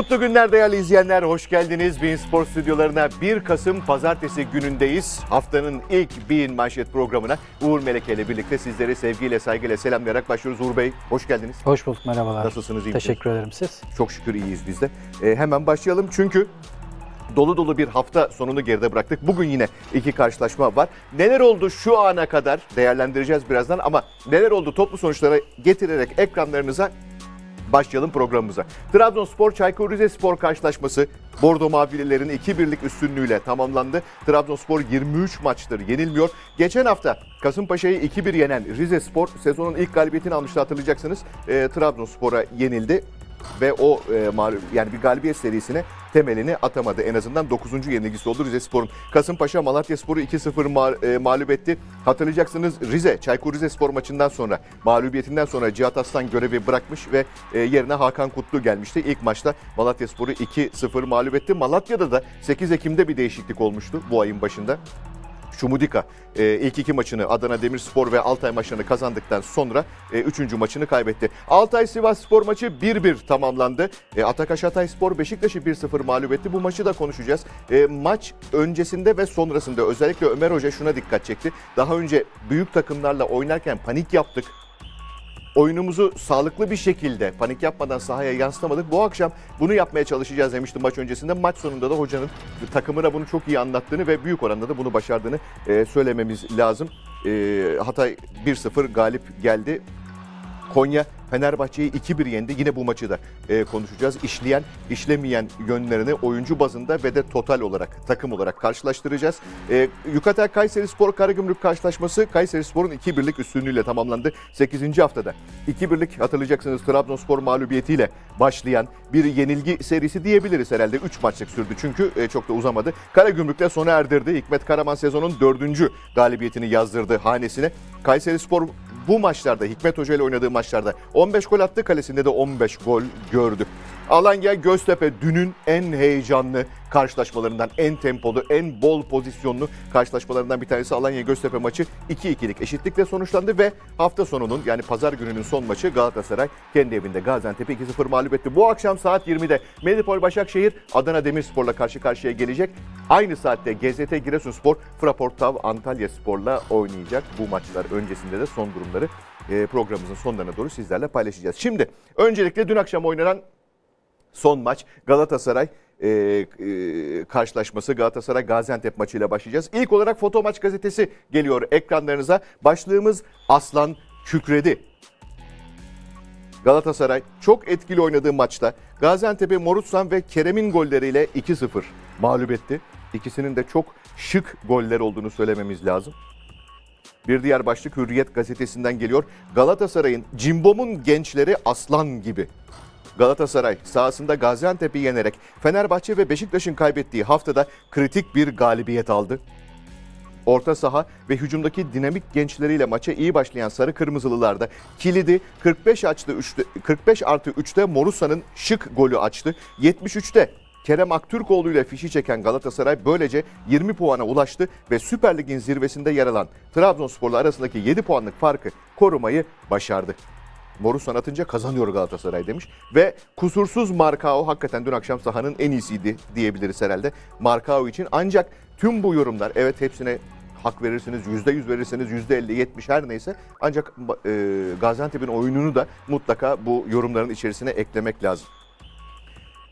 Mutlu günler değerli izleyenler. Hoş geldiniz. Bein Spor stüdyolarına 1 Kasım Pazartesi günündeyiz. Haftanın ilk Bein Manşet programına Uğur Meleke ile birlikte sizleri sevgiyle, saygıyla selamlayarak başlıyoruz. Uğur Bey hoş geldiniz. Hoş bulduk, merhabalar. Nasılsınız? İyi Teşekkür misiniz? ederim siz. Çok şükür iyiyiz biz de. Ee, hemen başlayalım çünkü dolu dolu bir hafta sonunu geride bıraktık. Bugün yine iki karşılaşma var. Neler oldu şu ana kadar değerlendireceğiz birazdan ama neler oldu toplu sonuçlara getirerek ekranlarınıza başlayalım programımıza. Trabzonspor Çaykur Rizespor karşılaşması Bordo Mavililerin iki birlik üstünlüğüyle tamamlandı. Trabzonspor 23 maçtır yenilmiyor. Geçen hafta Kasımpaşa'yı 2-1 yenen Rizespor sezonun ilk galibiyetini almıştı hatırlayacaksınız. E, Trabzonspor'a yenildi ve o e, yani bir galibiyet serisine temelini atamadı. En azından 9. yenilgisi oldu Rize Spor'un. Kasımpaşa Malatya Spor'u 2-0 mal, e, mağlup etti. Hatırlayacaksınız Rize, Çaykur Rize Spor maçından sonra, mağlubiyetinden sonra Cihat Aslan görevi bırakmış ve e, yerine Hakan Kutlu gelmişti. İlk maçta Malatya Spor'u 2-0 mağlup etti. Malatya'da da 8 Ekim'de bir değişiklik olmuştu bu ayın başında. Çumudika e, ilk iki maçını Adana Demirspor ve Altay maçlarını kazandıktan sonra e, üçüncü maçını kaybetti. Altay Sivas Spor maçı 1-1 tamamlandı. E, Atakaş Hatay Spor Beşiktaş'ı 1-0 mağlup etti. Bu maçı da konuşacağız. E, maç öncesinde ve sonrasında özellikle Ömer Hoca şuna dikkat çekti. Daha önce büyük takımlarla oynarken panik yaptık oyunumuzu sağlıklı bir şekilde panik yapmadan sahaya yansıtamadık. Bu akşam bunu yapmaya çalışacağız demiştim maç öncesinde. Maç sonunda da hocanın takımına bunu çok iyi anlattığını ve büyük oranda da bunu başardığını e, söylememiz lazım. E, Hatay 1-0 galip geldi. Konya Fenerbahçe'yi 2-1 yendi. Yine bu maçı da e, konuşacağız. İşleyen, işlemeyen yönlerini oyuncu bazında ve de total olarak, takım olarak karşılaştıracağız. E, Yukatel Kayseri Spor Karagümrük karşılaşması Kayseri Spor'un 2-1'lik üstünlüğüyle tamamlandı. 8. haftada 2-1'lik hatırlayacaksınız Trabzonspor mağlubiyetiyle başlayan bir yenilgi serisi diyebiliriz herhalde. 3 maçlık sürdü çünkü e, çok da uzamadı. Karagümrük'le sona erdirdi. Hikmet Karaman sezonun 4. galibiyetini yazdırdı hanesine. Kayseri Spor bu maçlarda Hikmet Hoca ile oynadığı maçlarda 15 gol attı kalesinde de 15 gol gördü. Alanya Göztepe dünün en heyecanlı karşılaşmalarından, en tempolu, en bol pozisyonlu karşılaşmalarından bir tanesi Alanya Göztepe maçı 2-2'lik eşitlikle sonuçlandı ve hafta sonunun yani pazar gününün son maçı Galatasaray kendi evinde Gaziantep'i 2-0 mağlup etti. Bu akşam saat 20'de Medipol Başakşehir Adana Demirspor'la karşı karşıya gelecek. Aynı saatte GZT Giresunspor, Fraportav Antalya Spor'la oynayacak. Bu maçlar öncesinde de son durumları e, programımızın sonlarına doğru sizlerle paylaşacağız. Şimdi öncelikle dün akşam oynanan son maç Galatasaray e, e, karşılaşması Galatasaray Gaziantep maçıyla başlayacağız. İlk olarak Foto Maç gazetesi geliyor ekranlarınıza. Başlığımız Aslan kükredi. Galatasaray çok etkili oynadığı maçta Gaziantep'i Morutsan ve Kerem'in golleriyle 2-0 mağlup etti. İkisinin de çok şık goller olduğunu söylememiz lazım. Bir diğer başlık Hürriyet gazetesinden geliyor. Galatasaray'ın Cimbom'un gençleri aslan gibi. Galatasaray sahasında Gaziantep'i yenerek Fenerbahçe ve Beşiktaş'ın kaybettiği haftada kritik bir galibiyet aldı. Orta saha ve hücumdaki dinamik gençleriyle maça iyi başlayan Sarı Kırmızılılar da kilidi 45 açtı 3'te, 45 artı 3'te Morusa'nın şık golü açtı. 73'te Kerem Aktürkoğlu ile fişi çeken Galatasaray böylece 20 puana ulaştı ve Süper Lig'in zirvesinde yer alan Trabzonspor'la arasındaki 7 puanlık farkı korumayı başardı. Moru sanatınca kazanıyor Galatasaray demiş. Ve kusursuz Markao hakikaten dün akşam sahanın en iyisiydi diyebiliriz herhalde Markao için. Ancak tüm bu yorumlar evet hepsine hak verirsiniz, yüzde yüz verirsiniz, yüzde elli, yetmiş her neyse. Ancak e, Gaziantep'in oyununu da mutlaka bu yorumların içerisine eklemek lazım.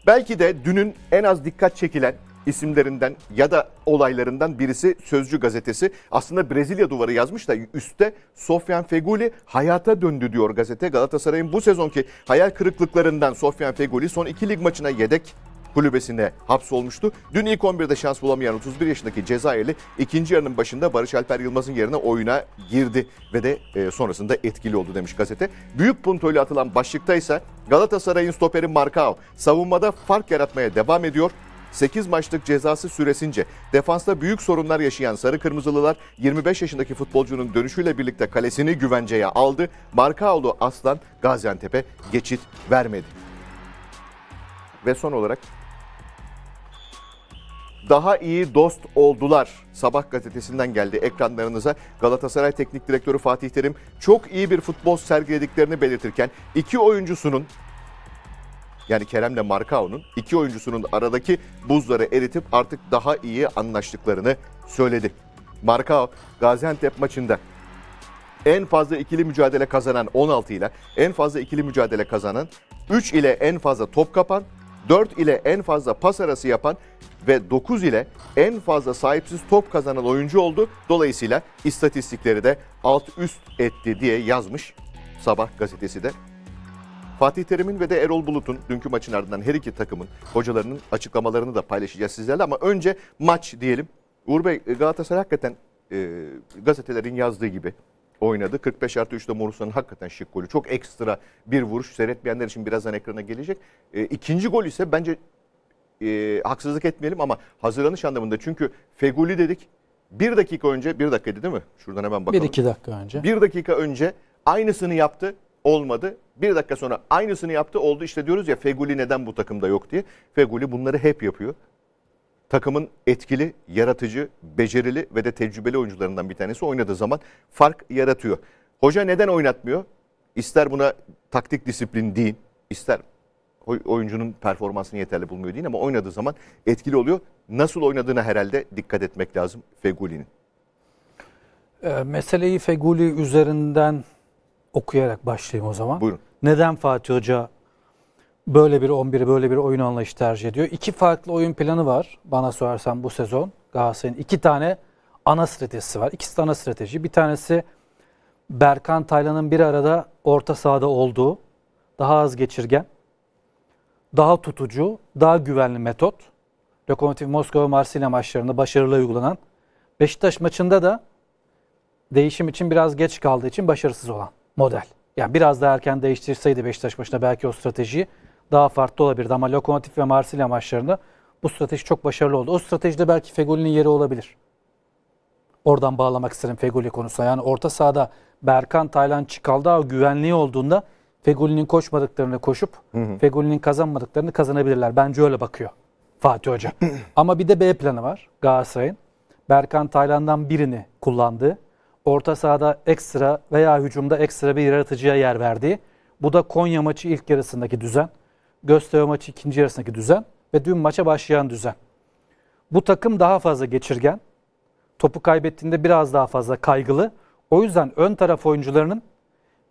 Belki de dünün en az dikkat çekilen isimlerinden ya da olaylarından birisi Sözcü gazetesi. Aslında Brezilya duvarı yazmış da üstte Sofyan Feguli hayata döndü diyor gazete. Galatasaray'ın bu sezonki hayal kırıklıklarından Sofyan Feguli son iki lig maçına yedek kulübesinde hapsolmuştu. Dün ilk 11'de şans bulamayan 31 yaşındaki Cezayirli ikinci yarının başında Barış Alper Yılmaz'ın yerine oyuna girdi ve de e, sonrasında etkili oldu demiş gazete. Büyük puntoyla atılan başlıkta ise Galatasaray'ın stoperi Markao savunmada fark yaratmaya devam ediyor. 8 maçlık cezası süresince defansta büyük sorunlar yaşayan Sarı Kırmızılılar 25 yaşındaki futbolcunun dönüşüyle birlikte kalesini güvenceye aldı. Markaoğlu Aslan Gaziantep'e geçit vermedi. Ve son olarak daha iyi dost oldular. Sabah gazetesinden geldi ekranlarınıza. Galatasaray Teknik Direktörü Fatih Terim çok iyi bir futbol sergilediklerini belirtirken iki oyuncusunun yani Kerem'le Markao'nun iki oyuncusunun aradaki buzları eritip artık daha iyi anlaştıklarını söyledi. Markao Gaziantep maçında en fazla ikili mücadele kazanan 16 ile en fazla ikili mücadele kazanan 3 ile en fazla top kapan 4 ile en fazla pas arası yapan ve 9 ile en fazla sahipsiz top kazanan oyuncu oldu. Dolayısıyla istatistikleri de alt üst etti diye yazmış Sabah gazetesi de. Fatih Terim'in ve de Erol Bulut'un dünkü maçın ardından her iki takımın hocalarının açıklamalarını da paylaşacağız sizlerle ama önce maç diyelim. Uğur Bey Galatasaray hakikaten e, gazetelerin yazdığı gibi oynadı. 45 artı 3'te Morusan'ın hakikaten şık golü. Çok ekstra bir vuruş. Seyretmeyenler için birazdan ekrana gelecek. E, ikinci gol ise bence e, haksızlık etmeyelim ama hazırlanış anlamında. Çünkü Feguli dedik. Bir dakika önce, bir dakikaydı değil mi? Şuradan hemen bakalım. Bir iki dakika önce. Bir dakika önce aynısını yaptı olmadı. Bir dakika sonra aynısını yaptı oldu. İşte diyoruz ya Feguli neden bu takımda yok diye. Feguli bunları hep yapıyor takımın etkili, yaratıcı, becerili ve de tecrübeli oyuncularından bir tanesi oynadığı zaman fark yaratıyor. Hoca neden oynatmıyor? İster buna taktik disiplin deyin, ister oyuncunun performansını yeterli bulmuyor değil ama oynadığı zaman etkili oluyor. Nasıl oynadığına herhalde dikkat etmek lazım Feguli'nin. E, ee, meseleyi Feguli üzerinden okuyarak başlayayım o zaman. Buyurun. Neden Fatih Hoca böyle bir 11'i böyle bir oyun anlayışı tercih ediyor. İki farklı oyun planı var bana sorarsan bu sezon. Galatasaray'ın iki tane ana stratejisi var. İkisi de ana strateji. Bir tanesi Berkan Taylan'ın bir arada orta sahada olduğu, daha az geçirgen, daha tutucu, daha güvenli metot. Lokomotiv Moskova Marsilya maçlarında başarılı uygulanan. Beşiktaş maçında da değişim için biraz geç kaldığı için başarısız olan model. Yani biraz daha erken değiştirseydi Beşiktaş maçında belki o stratejiyi daha farklı olabilirdi. Ama Lokomotif ve Marsilya maçlarında bu strateji çok başarılı oldu. O stratejide belki Fegoli'nin yeri olabilir. Oradan bağlamak isterim Fegoli konusuna. Yani orta sahada Berkan, Taylan, Çikaldağ güvenliği olduğunda Fegoli'nin koşmadıklarını koşup Fegoli'nin kazanmadıklarını kazanabilirler. Bence öyle bakıyor Fatih Hoca. Ama bir de B planı var Galatasaray'ın. Berkan Taylan'dan birini kullandığı, orta sahada ekstra veya hücumda ekstra bir yaratıcıya yer verdiği. Bu da Konya maçı ilk yarısındaki düzen. Göztepe maçı ikinci yarısındaki düzen ve dün maça başlayan düzen. Bu takım daha fazla geçirgen. Topu kaybettiğinde biraz daha fazla kaygılı. O yüzden ön taraf oyuncularının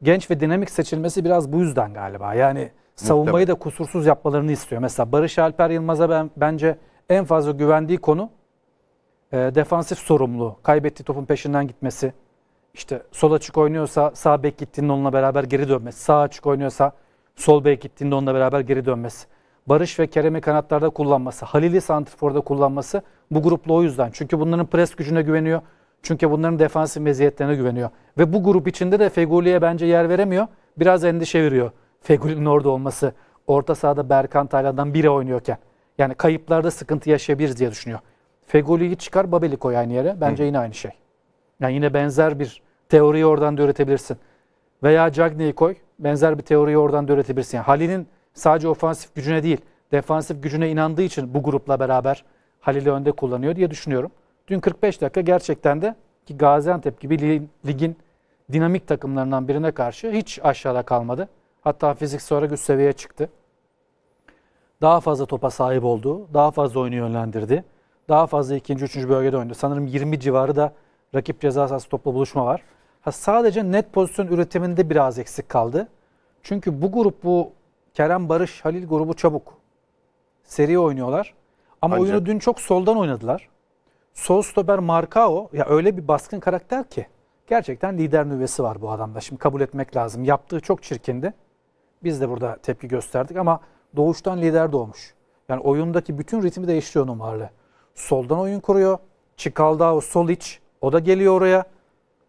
genç ve dinamik seçilmesi biraz bu yüzden galiba. Yani savunmayı da kusursuz yapmalarını istiyor. Mesela Barış Alper Yılmaz'a ben bence en fazla güvendiği konu e, defansif sorumlu. Kaybettiği topun peşinden gitmesi. İşte sol açık oynuyorsa sağ bek gittiğinde onunla beraber geri dönmesi. Sağ açık oynuyorsa Sol bek gittiğinde onunla beraber geri dönmesi. Barış ve Kerem'i kanatlarda kullanması, Halil'i Santrfor'da kullanması bu grupla o yüzden. Çünkü bunların pres gücüne güveniyor. Çünkü bunların defansif meziyetlerine güveniyor. Ve bu grup içinde de Fegoli'ye bence yer veremiyor. Biraz endişe veriyor Fegoli'nin orada olması. Orta sahada Berkan Taylan'dan biri oynuyorken. Yani kayıplarda sıkıntı yaşayabiliriz diye düşünüyor. Fegoli'yi çıkar Babel'i koy aynı yere. Bence Hı. yine aynı şey. Yani yine benzer bir teoriyi oradan da üretebilirsin veya Cagney'i koy. Benzer bir teoriyi oradan da üretebilirsin. Yani Halil'in sadece ofansif gücüne değil, defansif gücüne inandığı için bu grupla beraber Halil'i önde kullanıyor diye düşünüyorum. Dün 45 dakika gerçekten de ki Gaziantep gibi ligin dinamik takımlarından birine karşı hiç aşağıda kalmadı. Hatta fiziksel olarak üst seviyeye çıktı. Daha fazla topa sahip oldu. Daha fazla oyunu yönlendirdi. Daha fazla ikinci, üçüncü bölgede oynadı. Sanırım 20 civarı da rakip ceza sahası topla buluşma var. Ha, sadece net pozisyon üretiminde biraz eksik kaldı. Çünkü bu grup bu Kerem Barış Halil grubu çabuk. Seri oynuyorlar. Ama Ancak... oyunu dün çok soldan oynadılar. Sol stoper Markao ya öyle bir baskın karakter ki. Gerçekten lider nüvesi var bu adamda. Şimdi kabul etmek lazım. Yaptığı çok çirkindi. Biz de burada tepki gösterdik ama doğuştan lider doğmuş. Yani oyundaki bütün ritmi değiştiriyor numaralı. Soldan oyun kuruyor. Çikaldao sol iç. O da geliyor oraya.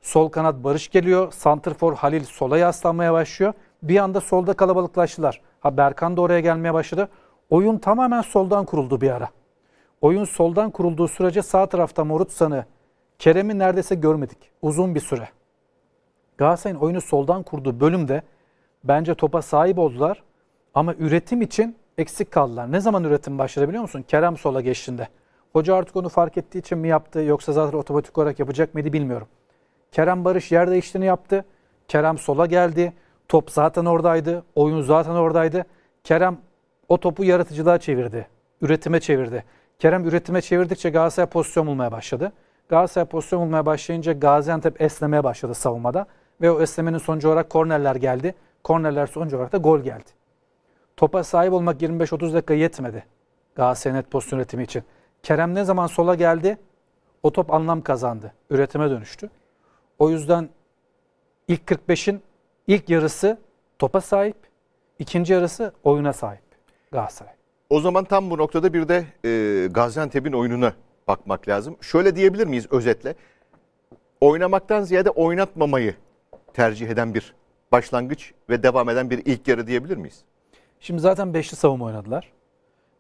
Sol kanat Barış geliyor. Santrfor Halil sola yaslanmaya başlıyor. Bir anda solda kalabalıklaştılar. Ha Berkan da oraya gelmeye başladı. Oyun tamamen soldan kuruldu bir ara. Oyun soldan kurulduğu sürece sağ tarafta Morutsan'ı, Kerem'i neredeyse görmedik. Uzun bir süre. Galatasaray'ın oyunu soldan kurduğu bölümde bence topa sahip oldular. Ama üretim için eksik kaldılar. Ne zaman üretim başladı biliyor musun? Kerem sola geçtiğinde. Hoca artık onu fark ettiği için mi yaptı yoksa zaten otomatik olarak yapacak mıydı bilmiyorum. Kerem Barış yer değiştiğini yaptı. Kerem sola geldi. Top zaten oradaydı. Oyun zaten oradaydı. Kerem o topu yaratıcılığa çevirdi. Üretime çevirdi. Kerem üretime çevirdikçe Galatasaray pozisyon bulmaya başladı. Galatasaray pozisyon bulmaya başlayınca Gaziantep esnemeye başladı savunmada. Ve o esnemenin sonucu olarak kornerler geldi. Kornerler sonucu olarak da gol geldi. Topa sahip olmak 25-30 dakika yetmedi. Galatasaray'ın net pozisyon üretimi için. Kerem ne zaman sola geldi o top anlam kazandı. Üretime dönüştü. O yüzden ilk 45'in ilk yarısı topa sahip, ikinci yarısı oyuna sahip Galatasaray. O zaman tam bu noktada bir de e, Gaziantep'in oyununa bakmak lazım. Şöyle diyebilir miyiz özetle? Oynamaktan ziyade oynatmamayı tercih eden bir başlangıç ve devam eden bir ilk yarı diyebilir miyiz? Şimdi zaten beşli savunma oynadılar.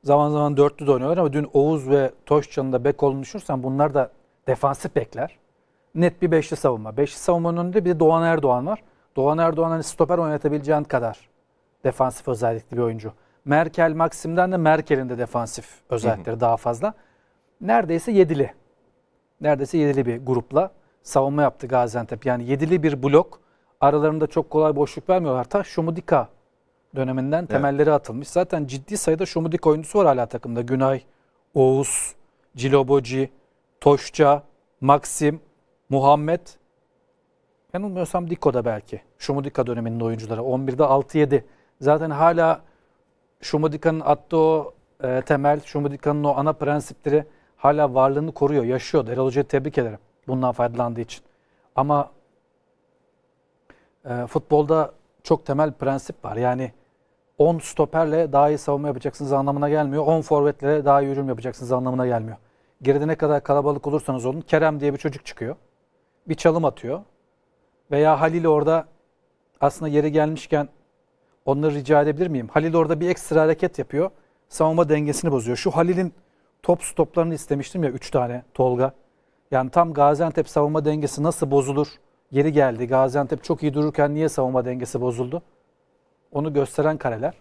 Zaman zaman dörtlü de oynuyorlar ama dün Oğuz ve Toşcan'ın da bek olduğunu düşünürsen bunlar da defansı bekler net bir beşli savunma. Beşli savunmanın önünde bir de Doğan Erdoğan var. Doğan Erdoğan hani stoper oynatabileceğin kadar defansif özellikli bir oyuncu. Merkel Maxim'den de Merkel'in de defansif özellikleri hı hı. daha fazla. Neredeyse yedili. Neredeyse yedili bir grupla savunma yaptı Gaziantep. Yani yedili bir blok. Aralarında çok kolay boşluk vermiyorlar. Ta Şumudika döneminden evet. temelleri atılmış. Zaten ciddi sayıda Şumudika oyuncusu var hala takımda. Günay, Oğuz, Ciloboji, Toşça, Maxim, Muhammed yanılmıyorsam dikoda belki. Şumudika döneminin oyuncuları. 11'de 6-7. Zaten hala Şumudika'nın attığı o e, temel, Şumudika'nın o ana prensipleri hala varlığını koruyor, yaşıyor. Erol Hoca'yı tebrik ederim bundan faydalandığı için. Ama e, futbolda çok temel prensip var. Yani 10 stoperle daha iyi savunma yapacaksınız anlamına gelmiyor. 10 forvetle daha iyi hücum yapacaksınız anlamına gelmiyor. Geride ne kadar kalabalık olursanız olun Kerem diye bir çocuk çıkıyor bir çalım atıyor. Veya Halil orada aslında yeri gelmişken onları rica edebilir miyim? Halil orada bir ekstra hareket yapıyor. Savunma dengesini bozuyor. Şu Halil'in top stoplarını istemiştim ya 3 tane Tolga. Yani tam Gaziantep savunma dengesi nasıl bozulur? Yeri geldi. Gaziantep çok iyi dururken niye savunma dengesi bozuldu? Onu gösteren kareler.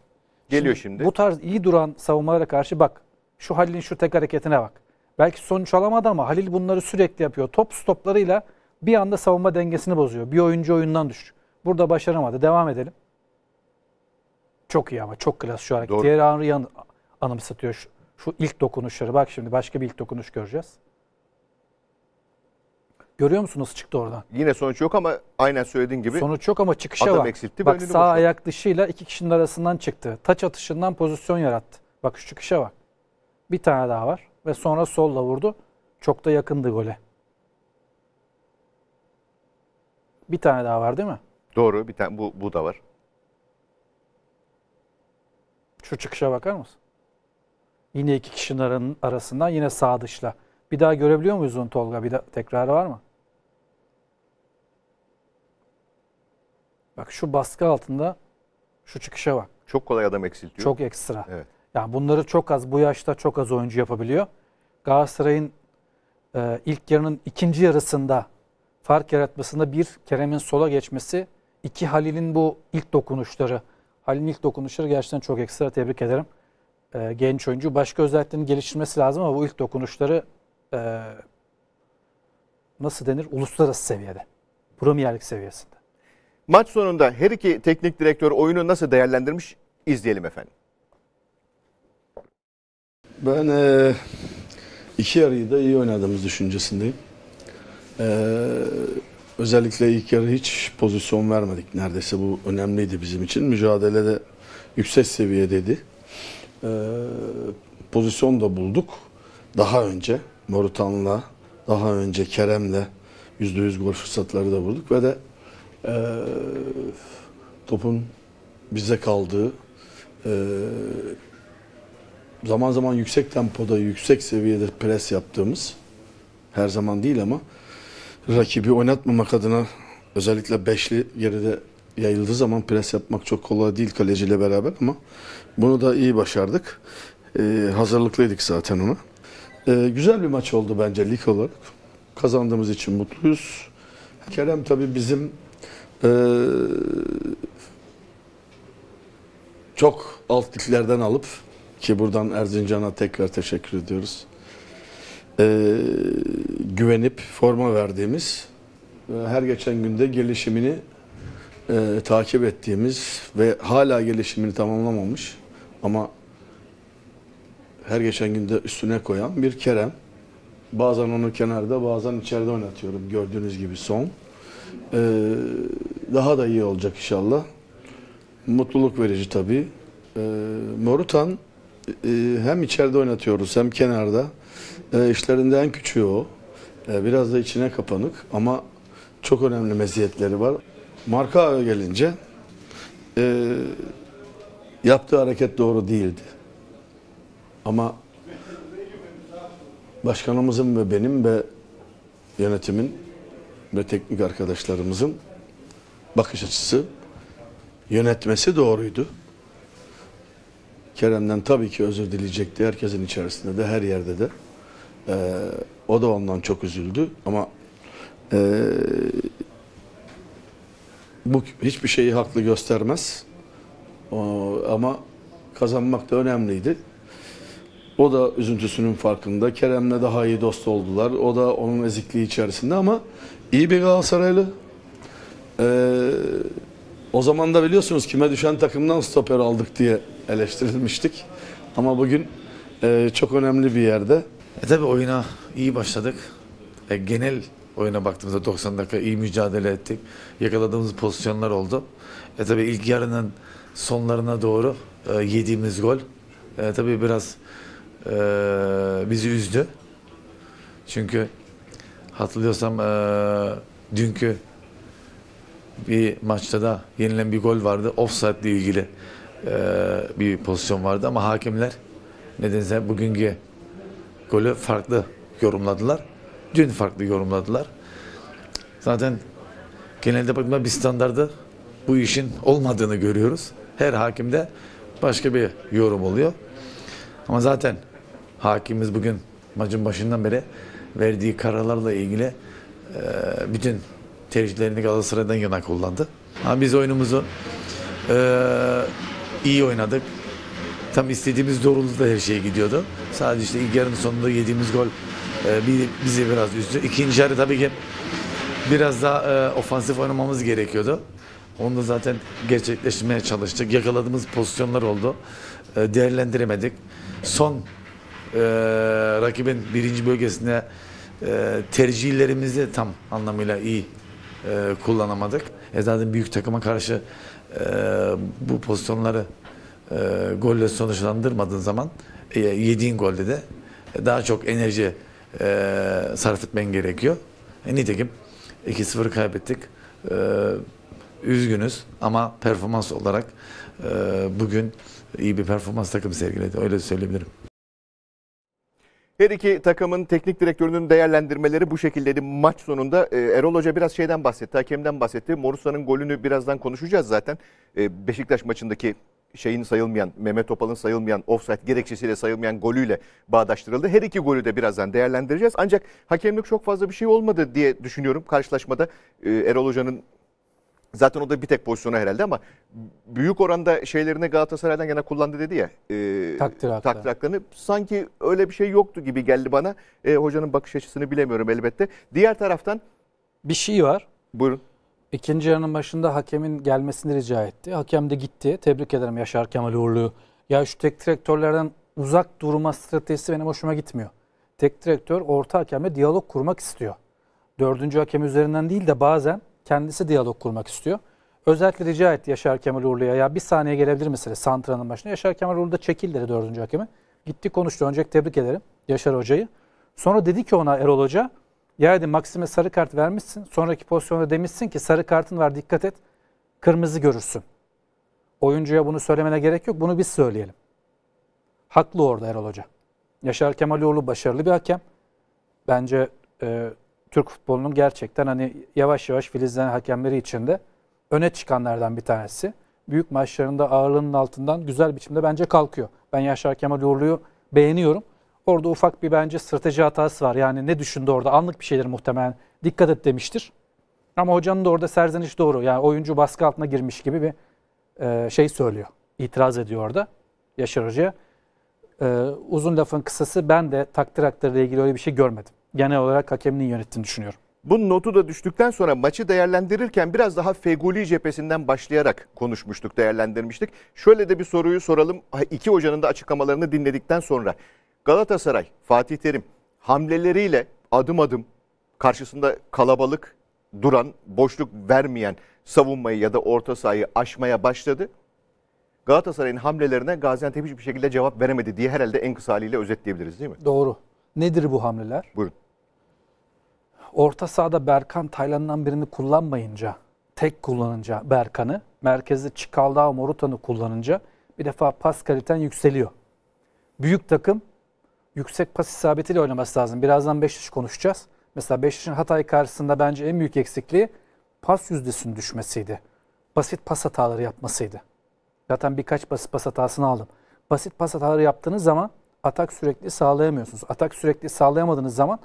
Geliyor şimdi. şimdi. Bu tarz iyi duran savunmalara karşı bak. Şu Halil'in şu tek hareketine bak. Belki sonuç alamadı ama Halil bunları sürekli yapıyor. Top stoplarıyla bir anda savunma dengesini bozuyor. Bir oyuncu oyundan düşür. Burada başaramadı. Devam edelim. Çok iyi ama çok klas şu hareket. Diğer Henry'i yan anımsatıyor şu, şu ilk dokunuşları. Bak şimdi başka bir ilk dokunuş göreceğiz. Görüyor musun nasıl çıktı oradan? Yine sonuç yok ama aynen söylediğin gibi. Sonuç yok ama çıkışa adam var. eksiltti. Bak sağ boşaldı. ayak dışıyla iki kişinin arasından çıktı. Taç atışından pozisyon yarattı. Bak şu çıkışa bak. Bir tane daha var ve sonra solla vurdu. Çok da yakındı gole. Bir tane daha var değil mi? Doğru bir tane bu, bu da var. Şu çıkışa bakar mısın? Yine iki kişinin arasından yine sağ dışla. Bir daha görebiliyor muyuz onu Tolga? Bir de tekrarı var mı? Bak şu baskı altında şu çıkışa bak. Çok kolay adam eksiltiyor. Çok ekstra. Evet. Yani bunları çok az bu yaşta çok az oyuncu yapabiliyor. Galatasaray'ın e, ilk yarının ikinci yarısında fark yaratmasında bir Kerem'in sola geçmesi, iki Halil'in bu ilk dokunuşları. Halil'in ilk dokunuşları gerçekten çok ekstra tebrik ederim. E, genç oyuncu. Başka özelliklerini geliştirmesi lazım ama bu ilk dokunuşları e, nasıl denir? Uluslararası seviyede. premierlik seviyesinde. Maç sonunda her iki teknik direktör oyunu nasıl değerlendirmiş? izleyelim efendim. Ben e, iki yarıyı da iyi oynadığımız düşüncesindeyim. Ee, özellikle ilk yarı hiç pozisyon vermedik. Neredeyse bu önemliydi bizim için. Mücadele de yüksek seviyedeydi. Ee, pozisyon da bulduk. Daha önce Morutan'la, daha önce Kerem'le %100 gol fırsatları da bulduk ve de e, topun bize kaldığı e, zaman zaman yüksek tempoda, yüksek seviyede pres yaptığımız her zaman değil ama rakibi oynatmamak adına özellikle beşli geride yayıldığı zaman pres yapmak çok kolay değil kaleciyle beraber ama bunu da iyi başardık. Ee, hazırlıklıydık zaten ona. Ee, güzel bir maç oldu bence lig olarak. Kazandığımız için mutluyuz. Kerem tabii bizim e, çok alt liglerden alıp ki buradan Erzincan'a tekrar teşekkür ediyoruz e, güvenip forma verdiğimiz ve her geçen günde gelişimini e, takip ettiğimiz ve hala gelişimini tamamlamamış ama her geçen günde üstüne koyan bir Kerem. Bazen onu kenarda bazen içeride oynatıyorum gördüğünüz gibi son. Ee, daha da iyi olacak inşallah. Mutluluk verici tabii. Ee, Morutan e, hem içeride oynatıyoruz hem kenarda e, işlerinde en küçüğü o. E, biraz da içine kapanık ama çok önemli meziyetleri var. Marka gelince e, yaptığı hareket doğru değildi. Ama başkanımızın ve benim ve yönetimin ve teknik arkadaşlarımızın bakış açısı yönetmesi doğruydu. Kerem'den tabii ki özür dileyecekti herkesin içerisinde de her yerde de. E, o da ondan çok üzüldü ama e, bu hiçbir şeyi haklı göstermez. O, ama kazanmak da önemliydi. O da üzüntüsünün farkında. Kerem'le daha iyi dost oldular. O da onun ezikliği içerisinde ama iyi bir Galatasaraylı. Ee, o zaman da biliyorsunuz kime düşen takımdan stoper aldık diye eleştirilmiştik. Ama bugün e, çok önemli bir yerde. E tabi oyuna iyi başladık. E, genel oyuna baktığımızda 90 dakika iyi mücadele ettik. Yakaladığımız pozisyonlar oldu. E tabi ilk yarının sonlarına doğru e, yediğimiz gol e, tabi biraz e, bizi üzdü. Çünkü hatırlıyorsam e, dünkü bir maçta da yenilen bir gol vardı. Offside ile ilgili e, bir pozisyon vardı ama hakemler nedense bugünkü golü farklı yorumladılar. Dün farklı yorumladılar. Zaten genelde bakımda bir standardı bu işin olmadığını görüyoruz. Her hakimde başka bir yorum oluyor. Ama zaten hakimimiz bugün maçın başından beri verdiği kararlarla ilgili e, bütün tercihlerini Galatasaray'dan yana kullandı. Ama biz oyunumuzu e, iyi oynadık tam istediğimiz doğrultuda her şey gidiyordu. Sadece işte ilk yarının sonunda yediğimiz gol e, bizi biraz üzdü. İkinci yarı tabii ki biraz daha e, ofansif oynamamız gerekiyordu. Onu da zaten gerçekleştirmeye çalıştık. Yakaladığımız pozisyonlar oldu. E, değerlendiremedik. Son e, rakibin birinci bölgesinde e, tercihlerimizi tam anlamıyla iyi e, kullanamadık. E zaten büyük takıma karşı e, bu pozisyonları e, golle sonuçlandırmadığın zaman e, yediğin golde de e, daha çok enerji e, sarf etmen gerekiyor. E, nitekim 2-0 kaybettik. E, üzgünüz ama performans olarak e, bugün iyi bir performans takım sergiledi. Öyle söyleyebilirim. Her iki takımın teknik direktörünün değerlendirmeleri bu şekildeydi. Maç sonunda e, Erol Hoca biraz şeyden bahsetti, hakemden bahsetti. Morusan'ın golünü birazdan konuşacağız zaten. E, Beşiktaş maçındaki şeyin sayılmayan, Mehmet Topal'ın sayılmayan, offside gerekçesiyle sayılmayan golüyle bağdaştırıldı. Her iki golü de birazdan değerlendireceğiz. Ancak hakemlik çok fazla bir şey olmadı diye düşünüyorum karşılaşmada. E, Erol Hoca'nın zaten o da bir tek pozisyonu herhalde ama büyük oranda şeylerini Galatasaray'dan yana kullandı dedi ya. E, takdir, hakları. takdir haklarını. Sanki öyle bir şey yoktu gibi geldi bana. E, hocanın bakış açısını bilemiyorum elbette. Diğer taraftan bir şey var. Buyurun. İkinci yarının başında hakemin gelmesini rica etti. Hakem de gitti. Tebrik ederim Yaşar Kemal Uğurlu. Ya şu tek direktörlerden uzak durma stratejisi benim hoşuma gitmiyor. Tek direktör orta hakemle diyalog kurmak istiyor. Dördüncü hakem üzerinden değil de bazen kendisi diyalog kurmak istiyor. Özellikle rica etti Yaşar Kemal Uğurlu'ya ya bir saniye gelebilir misiniz Santra'nın başına. Yaşar Kemal Uğurlu da çekildi dördüncü hakeme. Gitti konuştu. Önce tebrik ederim Yaşar Hoca'yı. Sonra dedi ki ona Erol Hoca yani Maksim'e sarı kart vermişsin. Sonraki pozisyonda demişsin ki sarı kartın var dikkat et. Kırmızı görürsün. Oyuncuya bunu söylemene gerek yok. Bunu biz söyleyelim. Haklı orada Erol Hoca. Yaşar Kemaloğlu başarılı bir hakem. Bence e, Türk futbolunun gerçekten hani yavaş yavaş filizlenen hakemleri içinde öne çıkanlardan bir tanesi. Büyük maçlarında ağırlığının altından güzel biçimde bence kalkıyor. Ben Yaşar Kemal Yorlu'yu beğeniyorum. Orada ufak bir bence strateji hatası var. Yani ne düşündü orada anlık bir şeyler muhtemelen dikkat et demiştir. Ama hocanın da orada serzeniş doğru. Yani oyuncu baskı altına girmiş gibi bir e, şey söylüyor. İtiraz ediyor orada Yaşar Hoca'ya. E, uzun lafın kısası ben de takdir haklarıyla ilgili öyle bir şey görmedim. Genel olarak hakeminin yönettiğini düşünüyorum. Bu notu da düştükten sonra maçı değerlendirirken biraz daha Feguli cephesinden başlayarak konuşmuştuk, değerlendirmiştik. Şöyle de bir soruyu soralım. İki hocanın da açıklamalarını dinledikten sonra. Galatasaray, Fatih Terim hamleleriyle adım adım karşısında kalabalık duran, boşluk vermeyen savunmayı ya da orta sahayı aşmaya başladı. Galatasaray'ın hamlelerine Gaziantep hiçbir şekilde cevap veremedi diye herhalde en kısa haliyle özetleyebiliriz değil mi? Doğru. Nedir bu hamleler? Buyurun. Orta sahada Berkan Taylan'dan birini kullanmayınca, tek kullanınca Berkan'ı, merkezde Çikaldao Morutan'ı kullanınca bir defa pas kaliten yükseliyor. Büyük takım yüksek pas isabetiyle oynaması lazım. Birazdan Beşiktaş konuşacağız. Mesela Beşiktaş'ın Hatay karşısında bence en büyük eksikliği pas yüzdesinin düşmesiydi. Basit pas hataları yapmasıydı. Zaten birkaç basit pas hatasını aldım. Basit pas hataları yaptığınız zaman atak sürekli sağlayamıyorsunuz. Atak sürekli sağlayamadığınız zaman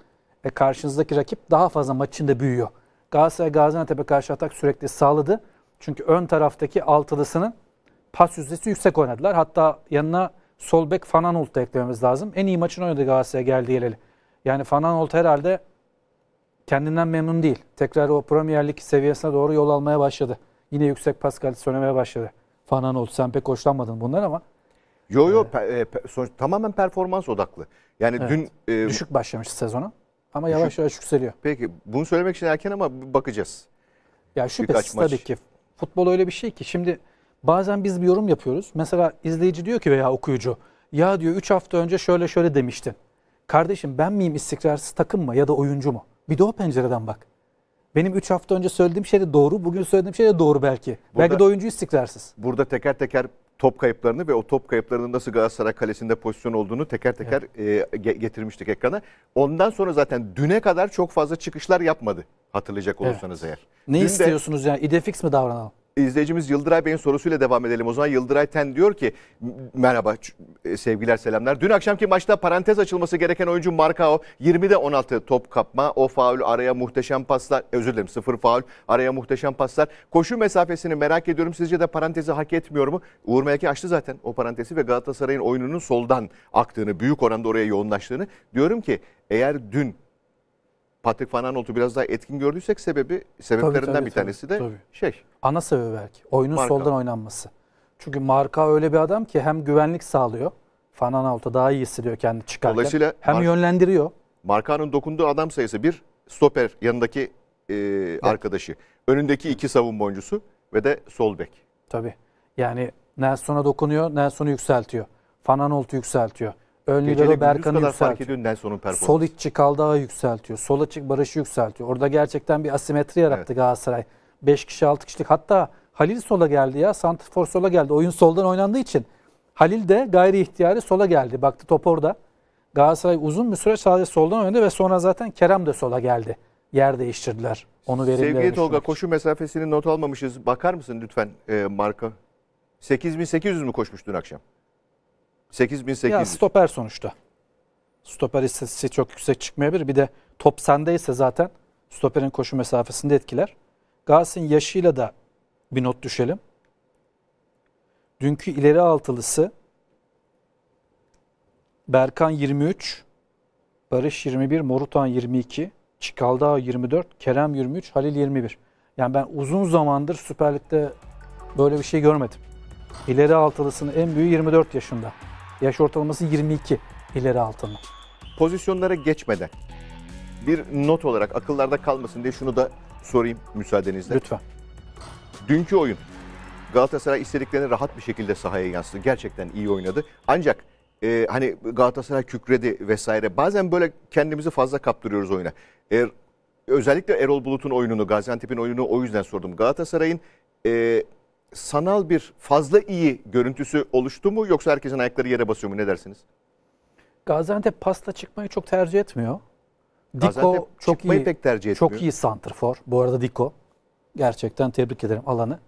e, karşınızdaki rakip daha fazla maçında büyüyor. Galatasaray Gaziantep'e karşı atak sürekli sağladı. Çünkü ön taraftaki altılısının pas yüzdesi yüksek oynadılar. Hatta yanına sol bek Fananolt eklememiz lazım. En iyi maçın oynadı Galatasaray'a geldi geleli. Yani Fananolt herhalde kendinden memnun değil. Tekrar o Premier Lig seviyesine doğru yol almaya başladı. Yine yüksek pas kalitesi oynamaya başladı. Fananolt sen pek hoşlanmadın bundan ama. Yo yo evet. E, pe, sonuç, tamamen performans odaklı. Yani evet. dün e, düşük başlamış sezonu. ama düşük. yavaş yavaş yükseliyor. Peki bunu söylemek için erken ama bakacağız. Ya şüphesiz tabii ki futbol öyle bir şey ki şimdi Bazen biz bir yorum yapıyoruz. Mesela izleyici diyor ki veya okuyucu ya diyor 3 hafta önce şöyle şöyle demiştin. Kardeşim ben miyim istikrarsız takım mı ya da oyuncu mu? Bir de o pencereden bak. Benim 3 hafta önce söylediğim şey de doğru. Bugün söylediğim şey de doğru belki. Burada, belki de oyuncu istikrarsız. Burada teker teker top kayıplarını ve o top kayıplarının nasıl Galatasaray Kalesi'nde pozisyon olduğunu teker teker evet. e, getirmiştik ekrana. Ondan sonra zaten düne kadar çok fazla çıkışlar yapmadı hatırlayacak olursanız evet. eğer. Ne Dün istiyorsunuz de, yani? İdefix mi davranalım? İzleyicimiz Yıldıray Bey'in sorusuyla devam edelim. O zaman Yıldıray Ten diyor ki merhaba e, sevgiler selamlar. Dün akşamki maçta parantez açılması gereken oyuncu Markao 20'de 16 top kapma. O faul araya muhteşem paslar. Özür dilerim sıfır faul araya muhteşem paslar. Koşu mesafesini merak ediyorum. Sizce de parantezi hak etmiyor mu? Uğur Melke açtı zaten o parantezi ve Galatasaray'ın oyununun soldan aktığını büyük oranda oraya yoğunlaştığını. Diyorum ki eğer dün Patrick Van Aanholt'u biraz daha etkin gördüysek sebebi sebeplerinden tabii, tabii, bir tanesi de tabii. şey. Ana sebebi belki. Oyunun marka. soldan oynanması. Çünkü marka öyle bir adam ki hem güvenlik sağlıyor. Van Aanholt'a daha iyi hissediyor kendi çıkarken. Dolayısıyla hem Mar yönlendiriyor. Marka'nın dokunduğu adam sayısı bir stoper yanındaki e, evet. arkadaşı. Önündeki iki savunma oyuncusu ve de sol bek. Tabii. Yani Nelson'a dokunuyor, Nelson'u yükseltiyor. Fananoltu yükseltiyor. Ön libero Berkan'ı yükseltiyor. Fark performansı. Sol içi Kaldağ'ı yükseltiyor. Sol açık Barış'ı yükseltiyor. Orada gerçekten bir asimetri yarattı evet. Galatasaray. 5 kişi 6 kişilik. Hatta Halil sola geldi ya. Santifor sola geldi. Oyun soldan oynandığı için. Halil de gayri ihtiyari sola geldi. Baktı top orada. Galatasaray uzun bir süre sadece soldan oynadı ve sonra zaten Kerem de sola geldi. Yer değiştirdiler. Onu verimli Sevgili Tolga için. koşu mesafesini not almamışız. Bakar mısın lütfen e, marka? 8800 mü koşmuş dün akşam? 8800. Ya stoper sonuçta. Stoper istatistiği çok yüksek çıkmayabilir. Bir de top sendeyse zaten stoperin koşu mesafesinde etkiler. Galatasaray'ın yaşıyla da bir not düşelim. Dünkü ileri altılısı Berkan 23, Barış 21, Morutan 22, Çikaldağ 24, Kerem 23, Halil 21. Yani ben uzun zamandır Süper Lig'de böyle bir şey görmedim. İleri altılısının en büyüğü 24 yaşında. Yaş ortalaması 22 ileri altında. Pozisyonlara geçmeden bir not olarak akıllarda kalmasın diye şunu da sorayım müsaadenizle. Lütfen. Dünkü oyun Galatasaray istediklerini rahat bir şekilde sahaya yansıdı. Gerçekten iyi oynadı. Ancak e, hani Galatasaray kükredi vesaire. Bazen böyle kendimizi fazla kaptırıyoruz oyuna. Eğer özellikle Erol Bulut'un oyununu, Gaziantep'in oyununu o yüzden sordum. Galatasaray'ın e, sanal bir fazla iyi görüntüsü oluştu mu yoksa herkesin ayakları yere basıyor mu ne dersiniz? Gaziantep pasta çıkmayı çok tercih etmiyor. Diko çok iyi pek tercih etmiyor. Çok iyi santrfor. Bu arada Diko gerçekten tebrik ederim alanı.